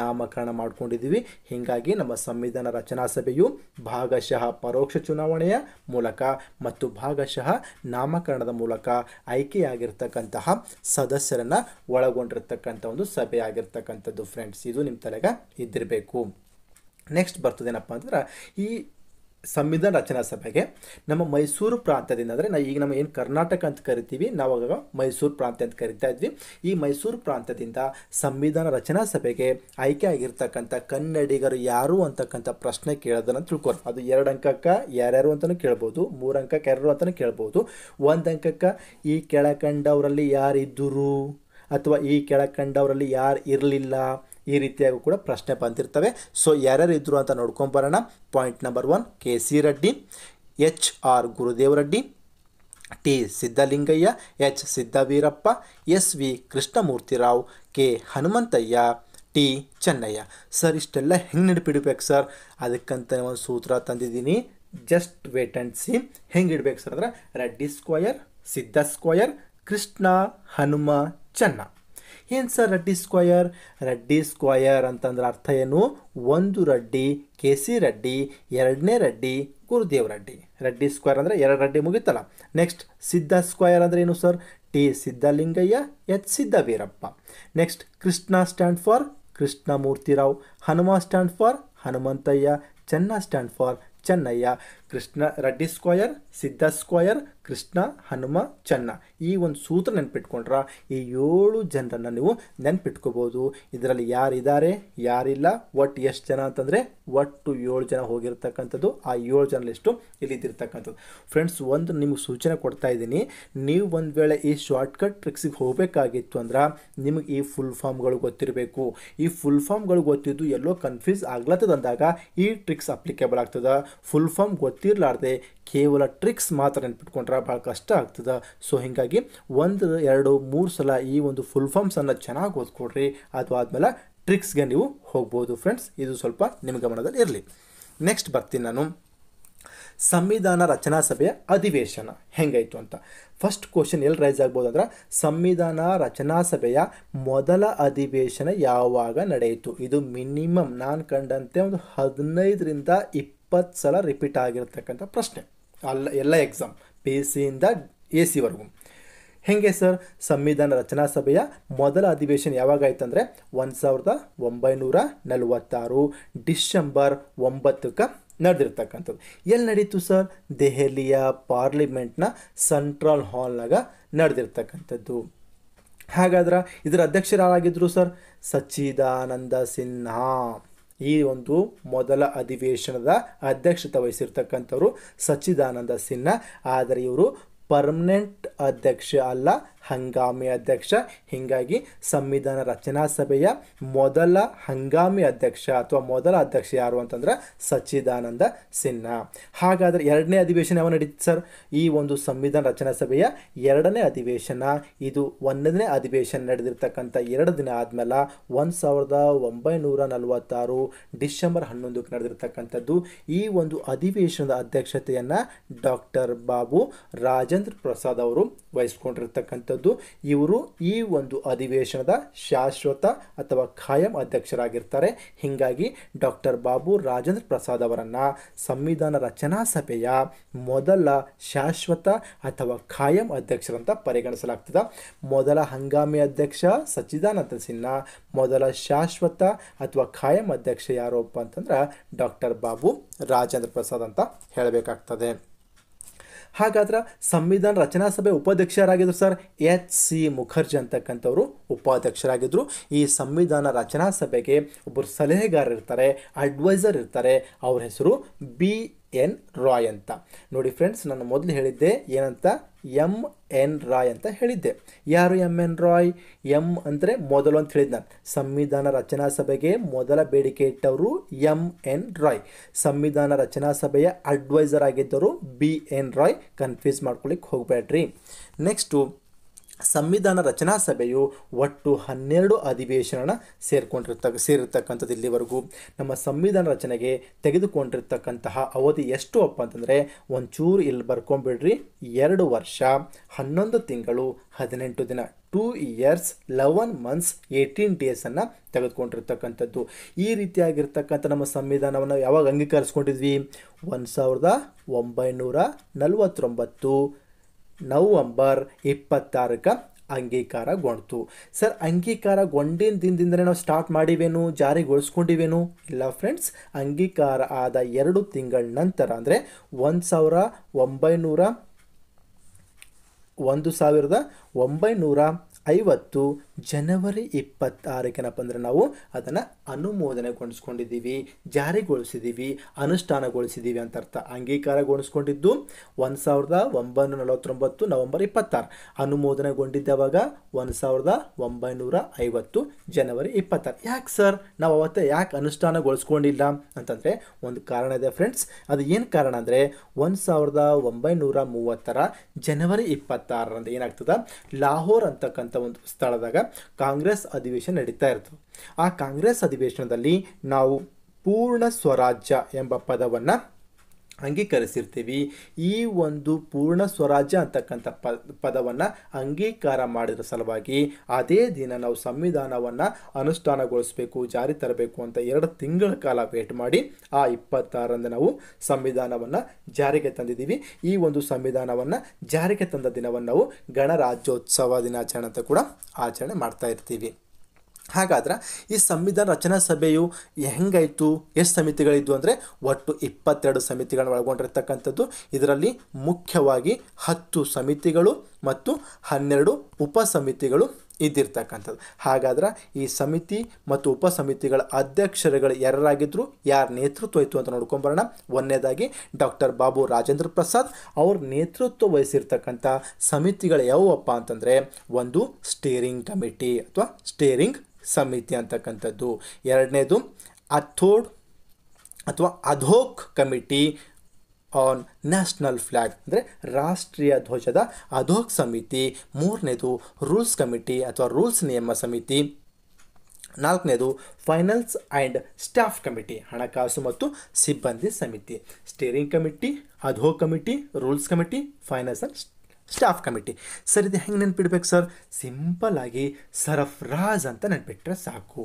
ನಾಮಕರಣ ಮಾಡ್ಕೊಂಡಿದ್ದೀವಿ ಹೀಗಾಗಿ ನಮ್ಮ ಸಂವಿಧಾನ ರಚನಾ ಸಭೆಯು ಭಾಗಶಃ ಪರೋಕ್ಷ ಚುನಾವಣೆಯ ಮೂಲಕ ಮತ್ತು ಭಾಗಶಃ ನಾಮಕರಣದ ಮೂಲಕ ಆಯ್ಕೆಯಾಗಿರ್ತಕ್ಕಂತಹ ಸದಸ್ಯರನ್ನು ಒಳಗೊಂಡಿರ್ತಕ್ಕಂಥ ಒಂದು ಸಭೆಯಾಗಿರ್ತಕ್ಕಂಥದ್ದು ಫ್ರೆಂಡ್ಸ್ ಇದು ನಿಮ್ಮ ತಲೆಗೆ ಇದ್ದಿರಬೇಕು ನೆಕ್ಸ್ಟ್ ಬರ್ತದೇನಪ್ಪ ಅಂದ್ರೆ ಈ ಸಂವಿಧಾನ ರಚನಾ ಸಭೆಗೆ ನಮ್ಮ ಮೈಸೂರು ಪ್ರಾಂತ್ಯದಿಂದ ಅಂದರೆ ನಾವು ಈಗ ನಮ್ಮ ಏನು ಕರ್ನಾಟಕ ಅಂತ ಕರಿತೀವಿ ಆಗ ಮೈಸೂರು ಪ್ರಾಂತ್ಯ ಅಂತ ಕರಿತಾ ಇದ್ವಿ ಈ ಮೈಸೂರು ಪ್ರಾಂತ್ಯದಿಂದ ಸಂವಿಧಾನ ರಚನಾ ಸಭೆಗೆ ಆಯ್ಕೆ ಆಗಿರ್ತಕ್ಕಂಥ ಕನ್ನಡಿಗರು ಯಾರು ಅಂತಕ್ಕಂಥ ಪ್ರಶ್ನೆ ಕೇಳೋದನ್ನು ತಿಳ್ಕೊರು ಅದು ಎರಡು ಅಂಕಕ್ಕೆ ಯಾರ್ಯಾರು ಅಂತಲೂ ಕೇಳ್ಬೋದು ಮೂರು ಅಂಕಕ್ಕೆ ಯಾರು ಅಂತಲೂ ಕೇಳ್ಬೋದು ಒಂದು ಅಂಕಕ್ಕೆ ಈ ಕೆಳಕಂಡವರಲ್ಲಿ ಯಾರಿದ್ದರು ಅಥವಾ ಈ ಕೆಳಕಂಡವರಲ್ಲಿ ಯಾರು ಇರಲಿಲ್ಲ ಈ ರೀತಿಯಾಗೂ ಕೂಡ ಪ್ರಶ್ನೆ ಬಂದಿರ್ತವೆ ಸೊ ಯಾರ್ಯಾರು ಇದ್ರು ಅಂತ ನೋಡ್ಕೊಂಬರೋಣ point number one K C Reddy H R Gurudev Reddy T Siddalingaiah H Siddaveerappa S V Krishnamurthy Rao K Hanumanthaiah T Channaiah sir ಇಷ್ಟೆಲ್ಲ ಹೆಂಗೆ ನೆನಪಿಡಬೇಕು ಸರ್ ಅದಕ್ಕಂತ ಒಂದು ಸೂತ್ರ ತಂದಿದ್ದೀನಿ ಜಸ್ಟ್ ವೇಟ್ ಆ್ಯಂಡ್ ಸಿ ಹೆಂಗೆ ಇಡ್ಬೇಕು ಸರ್ ಅಂದ್ರೆ ರೆಡ್ಡಿ ಸ್ಕ್ವಯರ್ ಸಿದ್ಧ ಸ್ಕ್ವಯರ್ ಕೃಷ್ಣ ಹನುಮ ಚೆನ್ನ ಏನು sir Reddy square Reddy square ಅಂತಂದ್ರೆ ಅರ್ಥ ಏನು ಒಂದು ರಡ್ಡಿ ಕೆ ಸಿ ರಡ್ಡಿ ಎರಡನೇ ರಡ್ಡಿ ಗುರುದೇವ್ ರಡ್ಡಿ ರಡ್ಡಿ ಸ್ಕ್ವಯರ್ ಅಂದರೆ ಎರಡು ರಡ್ಡಿ ಮುಗಿತಲ್ಲ ನೆಕ್ಸ್ಟ್ ಸಿದ್ಧ ಸ್ಕ್ವಯರ್ ಅಂದರೆ ಏನು sir T Siddalingaiah H Siddha Veerappa next Krishna stand for Murthy Rao Hanuma stand for Hanumanthaiah Channa stand for Channaiah Krishna Reddy square Siddha square Krishna Hanuma Channa ಈ ಒಂದು ಸೂತ್ರ ನೆನ್ಪಿಟ್ಕೊಂಡ್ರೆ ಈ ಏಳು ಜನರನ್ನು ನೀವು ನೆನ್ಪಿಟ್ಕೋಬೋದು ಇದರಲ್ಲಿ ಯಾರಿದ್ದಾರೆ ಯಾರಿಲ್ಲ ಒಟ್ಟು ಎಷ್ಟು ಜನ ಅಂತಂದರೆ ಒಟ್ಟು ಏಳು ಜನ ಹೋಗಿರ್ತಕ್ಕಂಥದ್ದು ಆ ಏಳು ಜನ ಲಿಸ್ಟು ಇಲ್ಲಿದ್ದಿರ್ತಕ್ಕಂಥದ್ದು ಫ್ರೆಂಡ್ಸ್ ಒಂದು ನಿಮಗೆ ಸೂಚನೆ ಕೊಡ್ತಾ ಇದ್ದೀನಿ ನೀವು ಒಂದು ವೇಳೆ ಈ ಶಾರ್ಟ್ಕಟ್ ಟ್ರಿಕ್ಸಿಗೆ ಹೋಗಬೇಕಾಗಿತ್ತು ಅಂದ್ರೆ ನಿಮಗೆ ಈ ಫುಲ್ ಫಾರ್ಮ್ಗಳು ಗೊತ್ತಿರಬೇಕು ಈ ಫುಲ್ ಫಾರ್ಮ್ಗಳು ಗೊತ್ತಿದ್ದು ಎಲ್ಲೋ ಕನ್ಫ್ಯೂಸ್ ಆಗ್ಲತ್ತದಂದಾಗ ಈ ಟ್ರಿಕ್ಸ್ ಅಪ್ಲಿಕೇಬಲ್ ಆಗ್ತದೆ ಫುಲ್ ಫಾರ್ಮ್ ಗೊತ್ತಿರಲಾರ್ದೆ ಕೇವಲ ಟ್ರಿಕ್ಸ್ ಮಾತ್ರ ನೆನ್ಪಿಟ್ಕೊಂಡ್ರೆ ಭಾಳ ಕಷ್ಟ ಆಗ್ತದೆ ಸೊ ಹೀಗಾಗಿ ಒಂದು ಎರಡು ಮೂರು ಸಲ ಈ ಒಂದು ಫುಲ್ ಫಾರ್ಮ್ಸನ್ನು ಚೆನ್ನಾಗಿ ಓದ್ಕೊಡ್ರಿ ಅಥವಾ ಆದಮೇಲೆ ಟ್ರಿಕ್ಸ್ಗೆ ನೀವು ಹೋಗ್ಬೋದು ಫ್ರೆಂಡ್ಸ್ ಇದು ಸ್ವಲ್ಪ ನಿಮ್ಮ ಗಮನದಲ್ಲಿ ಇರಲಿ ನೆಕ್ಸ್ಟ್ ಬರ್ತೀನಿ ನಾನು ಸಂವಿಧಾನ ರಚನಾ ಸಭೆಯ ಅಧಿವೇಶನ ಹೆಂಗಾಯಿತು ಅಂತ ಫಸ್ಟ್ ಕ್ವಶನ್ ಎಲ್ಲಿ ರೈಸ್ ಆಗ್ಬೋದು ಅಂದ್ರೆ ಸಂವಿಧಾನ ರಚನಾ ಸಭೆಯ ಮೊದಲ ಅಧಿವೇಶನ ಯಾವಾಗ ನಡೆಯಿತು ಇದು ಮಿನಿಮಮ್ ನಾನು ಕಂಡಂತೆ ಒಂದು ಹದಿನೈದರಿಂದ ಇಪ್ಪತ್ತು ಸಲ ರಿಪೀಟ್ ಆಗಿರತಕ್ಕಂಥ ಪ್ರಶ್ನೆ ಅಲ್ಲ ಎಲ್ಲ ಎಕ್ಸಾಮ್ ಪಿ ಸಿಯಿಂದ ಎ ಸಿವರೆಗೂ ಹೆಂಗೆ ಸರ್ ಸಂವಿಧಾನ ರಚನಾ ಸಭೆಯ ಮೊದಲ ಅಧಿವೇಶನ ಯಾವಾಗ ಒಂದು ಸಾವಿರದ ಒಂಬೈನೂರ ನಲವತ್ತಾರು ಡಿಸೆಂಬರ್ ಒಂಬತ್ತಕ್ಕೆ ನಡೆದಿರ್ತಕ್ಕಂಥದ್ದು ಎಲ್ಲಿ ನಡೀತು ಸರ್ ದೆಹಲಿಯ ಪಾರ್ಲಿಮೆಂಟ್ನ ಸೆಂಟ್ರಲ್ ಹಾಲ್ನಾಗ ನಡೆದಿರ್ತಕ್ಕಂಥದ್ದು ಹಾಗಾದ್ರೆ ಇದರ ಅಧ್ಯಕ್ಷರು ಆಗಿದ್ರು ಸರ್ ಸಚ್ಚಿದಾನಂದ ಸಿನ್ಹಾ ಈ ಒಂದು ಮೊದಲ ಅಧಿವೇಶನದ ಅಧ್ಯಕ್ಷತೆ ವಹಿಸಿರ್ತಕ್ಕಂಥವ್ರು ಸಚ್ಚಿದಾನಂದ ಸಿನ್ಹಾ ಆದರೆ ಇವರು ಪರ್ಮನೆಂಟ್ ಅಧ್ಯಕ್ಷ ಅಲ್ಲ ಹಂಗಾಮಿ ಅಧ್ಯಕ್ಷ ಹೀಗಾಗಿ ಸಂವಿಧಾನ ರಚನಾ ಸಭೆಯ ಮೊದಲ ಹಂಗಾಮಿ ಅಧ್ಯಕ್ಷ ಅಥವಾ ಮೊದಲ ಅಧ್ಯಕ್ಷ ಯಾರು ಅಂತಂದ್ರೆ ಸಚ್ಚಿದಾನಂದ ಸಿನ್ಹಾ ಹಾಗಾದರೆ ಎರಡನೇ ಅಧಿವೇಶನ ಯಾವ ನಡೀತು ಸರ್ ಈ ಒಂದು ಸಂವಿಧಾನ ರಚನಾ ಸಭೆಯ ಎರಡನೇ ಅಧಿವೇಶನ ಇದು ಒಂದನೇ ಅಧಿವೇಶನ ನಡೆದಿರ್ತಕ್ಕಂಥ ಎರಡು ದಿನ ಆದಮೇಲೆ ಒಂದು ಸಾವಿರದ ಒಂಬೈನೂರ ನಲವತ್ತಾರು ಡಿಸೆಂಬರ್ ಹನ್ನೊಂದಕ್ಕೆ ನಡೆದಿರ್ತಕ್ಕಂಥದ್ದು ಈ ಒಂದು ಅಧಿವೇಶನದ ಅಧ್ಯಕ್ಷತೆಯನ್ನು ಡಾಕ್ಟರ್ ಬಾಬು ರಾಜೇಂದ್ರ ಪ್ರಸಾದ್ ಅವರು ವಹಿಸ್ಕೊಂಡಿರ್ತಕ್ಕಂಥ ಇವರು ಈ ಒಂದು ಅಧಿವೇಶನದ ಶಾಶ್ವತ ಅಥವಾ ಖಾಯಂ ಅಧ್ಯಕ್ಷರಾಗಿರ್ತಾರೆ ಹೀಗಾಗಿ ಡಾಕ್ಟರ್ ಬಾಬು ರಾಜೇಂದ್ರ ಪ್ರಸಾದ್ ಅವರನ್ನು ಸಂವಿಧಾನ ರಚನಾ ಸಭೆಯ ಮೊದಲ ಶಾಶ್ವತ ಅಥವಾ ಖಾಯಂ ಅಧ್ಯಕ್ಷರಂತ ಪರಿಗಣಿಸಲಾಗ್ತದೆ ಮೊದಲ ಹಂಗಾಮಿ ಅಧ್ಯಕ್ಷ ಸಚ್ಚಿದಾನಂದ ಸಿನ್ಹಾ ಮೊದಲ ಶಾಶ್ವತ ಅಥವಾ ಖಾಯಂ ಅಧ್ಯಕ್ಷ ಯಾರೊಬ್ಬ ಅಂತಂದ್ರೆ ಡಾಕ್ಟರ್ ಬಾಬು ರಾಜೇಂದ್ರ ಪ್ರಸಾದ್ ಅಂತ ಹೇಳಬೇಕಾಗ್ತದೆ ಹಾಗಾದ್ರೆ ಸಂವಿಧಾನ ರಚನಾ ಸಭೆ ಉಪಾಧ್ಯಕ್ಷರಾಗಿದ್ದರು ಸರ್ ಎಚ್ ಸಿ ಮುಖರ್ಜಿ ಅಂತಕ್ಕಂಥವ್ರು ಉಪಾಧ್ಯಕ್ಷರಾಗಿದ್ದರು ಈ ಸಂವಿಧಾನ ರಚನಾ ಸಭೆಗೆ ಒಬ್ಬರು ಸಲಹೆಗಾರ ಇರ್ತಾರೆ ಅಡ್ವೈಸರ್ ಇರ್ತಾರೆ ಅವ್ರ ಹೆಸರು ಬಿ ಎನ್ ರಾಯ್ ಅಂತ ನೋಡಿ ಫ್ರೆಂಡ್ಸ್ ನಾನು ಮೊದಲು ಹೇಳಿದ್ದೆ ಏನಂತ ಎಮ್ ಎನ್ ರಾಯ್ ಅಂತ ಹೇಳಿದ್ದೆ ಯಾರು ಎಮ್ ಎನ್ ರಾಯ್ ಎಂ ಅಂದರೆ ಮೊದಲು ಅಂತ ಹೇಳಿದ್ನ ನಾನು ಸಂವಿಧಾನ ರಚನಾ ಸಭೆಗೆ ಮೊದಲ ಬೇಡಿಕೆ ಇಟ್ಟವರು ಎಂ ಎನ್ ರಾಯ್ ಸಂವಿಧಾನ ರಚನಾ ಸಭೆಯ ಅಡ್ವೈಸರ್ ಆಗಿದ್ದವರು ಬಿ ಎನ್ ರಾಯ್ ಕನ್ಫ್ಯೂಸ್ ಮಾಡ್ಕೊಳ್ಳಿಕ್ಕೆ ಹೋಗಬೇಡ್ರಿ ನೆಕ್ಸ್ಟು ಸಂವಿಧಾನ ರಚನಾ ಸಭೆಯು ಒಟ್ಟು ಹನ್ನೆರಡು ಅಧಿವೇಶನ ಸೇರಿಕೊಂಡಿರ್ತಕ್ಕ ಸೇರಿರ್ತಕ್ಕಂಥದ್ದು ಇಲ್ಲಿವರೆಗೂ ನಮ್ಮ ಸಂವಿಧಾನ ರಚನೆಗೆ ತೆಗೆದುಕೊಂಡಿರ್ತಕ್ಕಂತಹ ಅವಧಿ ಎಷ್ಟು ಅಪ್ಪ ಅಂತಂದರೆ ಒಂಚೂರು ಇಲ್ಲಿ ಬರ್ಕೊಂಬಿಡ್ರಿ ಎರಡು ವರ್ಷ ಹನ್ನೊಂದು ತಿಂಗಳು ಹದಿನೆಂಟು ದಿನ two years eleven months eighteen ಡೇಸನ್ನು ತೆಗೆದುಕೊಂಡಿರ್ತಕ್ಕಂಥದ್ದು ಈ ರೀತಿಯಾಗಿರ್ತಕ್ಕಂಥ ನಮ್ಮ ಸಂವಿಧಾನವನ್ನು ಯಾವಾಗ ಅಂಗೀಕರಿಸ್ಕೊಂಡಿದ್ವಿ ಒಂದು ಸಾವಿರದ ಒಂಬೈನೂರ ನಲವತ್ತೊಂಬತ್ತು ನವಂಬರ್ ಇಪ್ಪತ್ತಾರಕ್ಕೆ ಅಂಗೀಕಾರಗೊಂಡ್ತು ಸರ್ ಅಂಗೀಕಾರಗೊಂಡಿನ ದಿನದಿಂದಲೇ ನಾವು ಸ್ಟಾರ್ಟ್ ಮಾಡಿವೇನು ಜಾರಿಗೊಳಿಸ್ಕೊಂಡಿವೇನು ಇಲ್ಲ ಫ್ರೆಂಡ್ಸ್ ಅಂಗೀಕಾರ ಆದ ಎರಡು ತಿಂಗಳ ನಂತರ ಅಂದರೆ ಒಂದು ಸಾವಿರ ಒಂಬೈನೂರ ಒಂದು ಸಾವಿರದ ಒಂಬೈನೂರ ಐವತ್ತು ಜನವರಿ ಏನಪ್ಪ ಅಂದರೆ ನಾವು ಅದನ್ನು ಅನುಮೋದನೆಗೊಳಿಸ್ಕೊಂಡಿದ್ದೀವಿ ಜಾರಿಗೊಳಿಸಿದ್ದೀವಿ ಅನುಷ್ಠಾನಗೊಳಿಸಿದ್ದೀವಿ ಅಂತ ಅರ್ಥ ಅಂಗೀಕಾರಗೊಳಿಸ್ಕೊಂಡಿದ್ದು ಒಂದು ಸಾವಿರದ ಒಂಬೈನೂರ ನಲವತ್ತೊಂಬತ್ತು ನವಂಬರ್ ಇಪ್ಪತ್ತಾರು ಅನುಮೋದನೆಗೊಂಡಿದ್ದವಾಗ ಒಂದು ಸಾವಿರದ ಒಂಬೈನೂರ ಐವತ್ತು ಜನವರಿ ಇಪ್ಪತ್ತಾರು ಯಾಕೆ ಸರ್ ನಾವು ಅವತ್ತು ಯಾಕೆ ಅನುಷ್ಠಾನಗೊಳಿಸ್ಕೊಂಡಿಲ್ಲ ಅಂತಂದರೆ ಒಂದು ಕಾರಣ ಇದೆ ಫ್ರೆಂಡ್ಸ್ ಅದು ಏನು ಕಾರಣ ಅಂದರೆ ಒಂದು ಸಾವಿರದ ಒಂಬೈನೂರ ಮೂವತ್ತರ ಜನವರಿ ಇಪ್ಪತ್ತಾರರಂದು ಏನಾಗ್ತದೆ ಲಾಹೋರ್ ಅಂತಕ್ಕಂಥ ಒಂದು ಸ್ಥಳದಾಗ ಕಾಂಗ್ರೆಸ್ ಅಧಿವೇಶನ ನಡೀತಾ ಇರ್ತದೆ ಆ ಕಾಂಗ್ರೆಸ್ ಅಧಿವೇಶನದಲ್ಲಿ ನಾವು ಪೂರ್ಣ ಸ್ವರಾಜ್ಯ ಎಂಬ ಪದವನ್ನು ಅಂಗೀಕರಿಸಿರ್ತೀವಿ ಈ ಒಂದು ಪೂರ್ಣ ಸ್ವರಾಜ್ಯ ಅಂತಕ್ಕಂಥ ಪ ಪದವನ್ನು ಅಂಗೀಕಾರ ಮಾಡಿದ ಸಲುವಾಗಿ ಅದೇ ದಿನ ನಾವು ಸಂವಿಧಾನವನ್ನು ಅನುಷ್ಠಾನಗೊಳಿಸಬೇಕು ಜಾರಿ ತರಬೇಕು ಅಂತ ಎರಡು ತಿಂಗಳ ಕಾಲ ವೇಟ್ ಮಾಡಿ ಆ ಇಪ್ಪತ್ತಾರರಂದು ನಾವು ಸಂವಿಧಾನವನ್ನು ಜಾರಿಗೆ ತಂದಿದ್ದೀವಿ ಈ ಒಂದು ಸಂವಿಧಾನವನ್ನು ಜಾರಿಗೆ ತಂದ ದಿನವನ್ನು ನಾವು ಗಣರಾಜ್ಯೋತ್ಸವ ದಿನಾಚರಣೆ ಅಂತ ಕೂಡ ಆಚರಣೆ ಮಾಡ್ತಾ ಇರ್ತೀವಿ ಹಾಗಾದ್ರೆ ಈ ಸಂವಿಧಾನ ರಚನಾ ಸಭೆಯು ಹೆಂಗಾಯಿತು ಎಷ್ಟು ಸಮಿತಿಗಳಿದ್ವು ಅಂದರೆ ಒಟ್ಟು ಇಪ್ಪತ್ತೆರಡು ಸಮಿತಿಗಳನ್ನ ಒಳಗೊಂಡಿರ್ತಕ್ಕಂಥದ್ದು ಇದರಲ್ಲಿ ಮುಖ್ಯವಾಗಿ ಹತ್ತು ಸಮಿತಿಗಳು ಮತ್ತು ಹನ್ನೆರಡು ಉಪ ಸಮಿತಿಗಳು ಇದ್ದಿರ್ತಕ್ಕಂಥದ್ದು ಹಾಗಾದ್ರೆ ಈ ಸಮಿತಿ ಮತ್ತು ಉಪ ಸಮಿತಿಗಳ ಅಧ್ಯಕ್ಷರುಗಳು ಯಾರಾಗಿದ್ದರು ಯಾರ ನೇತೃತ್ವ ಇತ್ತು ಅಂತ ನೋಡ್ಕೊಂಬರೋಣ ಒಂದನೇದಾಗಿ ಡಾಕ್ಟರ್ ಬಾಬು ರಾಜೇಂದ್ರ ಪ್ರಸಾದ್ ಅವ್ರ ನೇತೃತ್ವ ವಹಿಸಿರ್ತಕ್ಕಂಥ ಸಮಿತಿಗಳು ಯಾವುವಪ್ಪ ಅಂತಂದರೆ ಒಂದು ಸ್ಟೇರಿಂಗ್ ಕಮಿಟಿ ಅಥವಾ ಸ್ಟೇರಿಂಗ್ ಸಮಿತಿ ಅಂತಕ್ಕಂಥದ್ದು ಎರಡನೇದು ಅಥೋಡ್ ಅಥವಾ ad hoc committee on national flag ಅಂದರೆ ರಾಷ್ಟ್ರೀಯ ಧ್ವಜದ ಅಧೋಕ್ ಸಮಿತಿ ಮೂರನೇದು ರೂಲ್ಸ್ ಕಮಿಟಿ ಅಥವಾ ರೂಲ್ಸ್ ನಿಯಮ ಸಮಿತಿ ನಾಲ್ಕನೇದು ಫೈನಾನ್ಸ್ ಆ್ಯಂಡ್ ಸ್ಟಾಫ್ ಕಮಿಟಿ ಹಣಕಾಸು ಮತ್ತು ಸಿಬ್ಬಂದಿ ಸಮಿತಿ steering committee ad hoc committee rules committee finance and staff committee sir ಇದು ಹೆಂಗೆ ನೆನ್ಪಿಡ್ಬೇಕು ಸರ್ ಸಿಂಪಲ್ ಆಗಿ ಸರಫ್ರಾಜ್ ಅಂತ ನೆನ್ಪಿಟ್ರೆ ಸಾಕು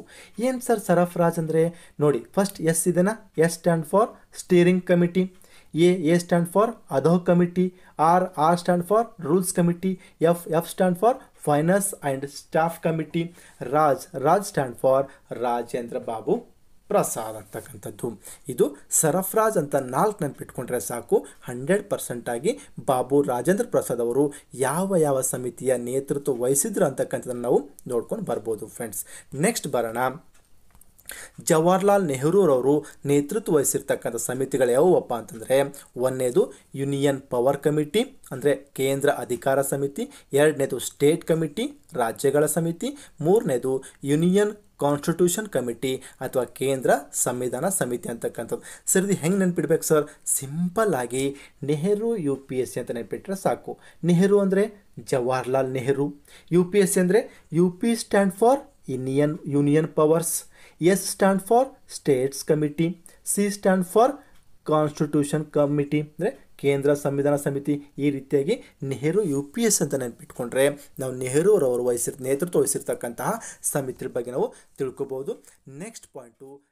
ಏನು ಸರ್ ಸರಫ್ರಾಜ್ ಅಂದರೆ ನೋಡಿ ಫಸ್ಟ್ ಎಸ್ ಇದೆನಾ S stand for steering committee A A stand for ad hoc committee R R stand for rules committee F F stand for finance and staff committee Raj Raj stand for Rajendra Babu Prasad ಅಂತಕ್ಕಂಥದ್ದು ಇದು ಸರಫ್ರಾಜ್ ಅಂತ ನಾಲ್ಕು ನೆನಪಿಟ್ಕೊಂಡ್ರೆ ಸಾಕು ಹಂಡ್ರೆಡ್ ಪರ್ಸೆಂಟಾಗಿ ಬಾಬು ರಾಜೇಂದ್ರ ಪ್ರಸಾದ್ ಅವರು ಯಾವ ಯಾವ ಸಮಿತಿಯ ನೇತೃತ್ವ ವಹಿಸಿದ್ರು ಅಂತಕ್ಕಂಥದ್ದನ್ನು ನಾವು ನೋಡ್ಕೊಂಡು ಬರ್ಬೋದು ಫ್ರೆಂಡ್ಸ್ ನೆಕ್ಸ್ಟ್ ಬರೋಣ ಜವಾಹರ್ಲಾಲ್ ನೆಹರೂರವರು ನೇತೃತ್ವ ವಹಿಸಿರ್ತಕ್ಕಂಥ ಸಮಿತಿಗಳು ಯಾವುವಪ್ಪ ಅಂತಂದರೆ ಒಂದನೇದು ಯೂನಿಯನ್ ಪವರ್ ಕಮಿಟಿ ಅಂದರೆ ಕೇಂದ್ರ ಅಧಿಕಾರ ಸಮಿತಿ ಎರಡನೇದು ಸ್ಟೇಟ್ ಕಮಿಟಿ ರಾಜ್ಯಗಳ ಸಮಿತಿ ಮೂರನೇದು ಯೂನಿಯನ್ ಕಾನ್ಸ್ಟಿಟ್ಯೂಷನ್ ಕಮಿಟಿ ಅಥವಾ ಕೇಂದ್ರ ಸಂವಿಧಾನ ಸಮಿತಿ ಅಂತಕ್ಕಂಥದ್ದು ಸರ್ ಇದು ಹೆಂಗೆ ನೆನ್ಪಿಡ್ಬೇಕು ಸರ್ ಸಿಂಪಲ್ ಆಗಿ Nehru U P S C ಅಂತ ನೆನ್ಪಿಟ್ರೆ ಸಾಕು ನೆಹರು ಅಂದರೆ Jawaharlal Nehru U P S C ಅಂದರೆ U P stand for union union powers S stand for States Committee, C stand for constitution committee ಅಂದರೆ ಕೇಂದ್ರ ಸಂವಿಧಾನ ಸಮಿತಿ ಈ ರೀತಿಯಾಗಿ ನೆಹರು ಯು ಪಿ ಎಸ್ ಅಂತ ನೆನಪಿಟ್ಕೊಂಡ್ರೆ ನಾವು ನೆಹರು ಅವರು ವಹಿಸಿರ್ ನೇತೃತ್ವ ವಹಿಸಿರ್ತಕ್ಕಂತಹ ಸಮಿತಿ ಬಗ್ಗೆ ನಾವು ತಿಳ್ಕೊಬೋದು ನೆಕ್ಸ್ಟ್ ಪಾಯಿಂಟು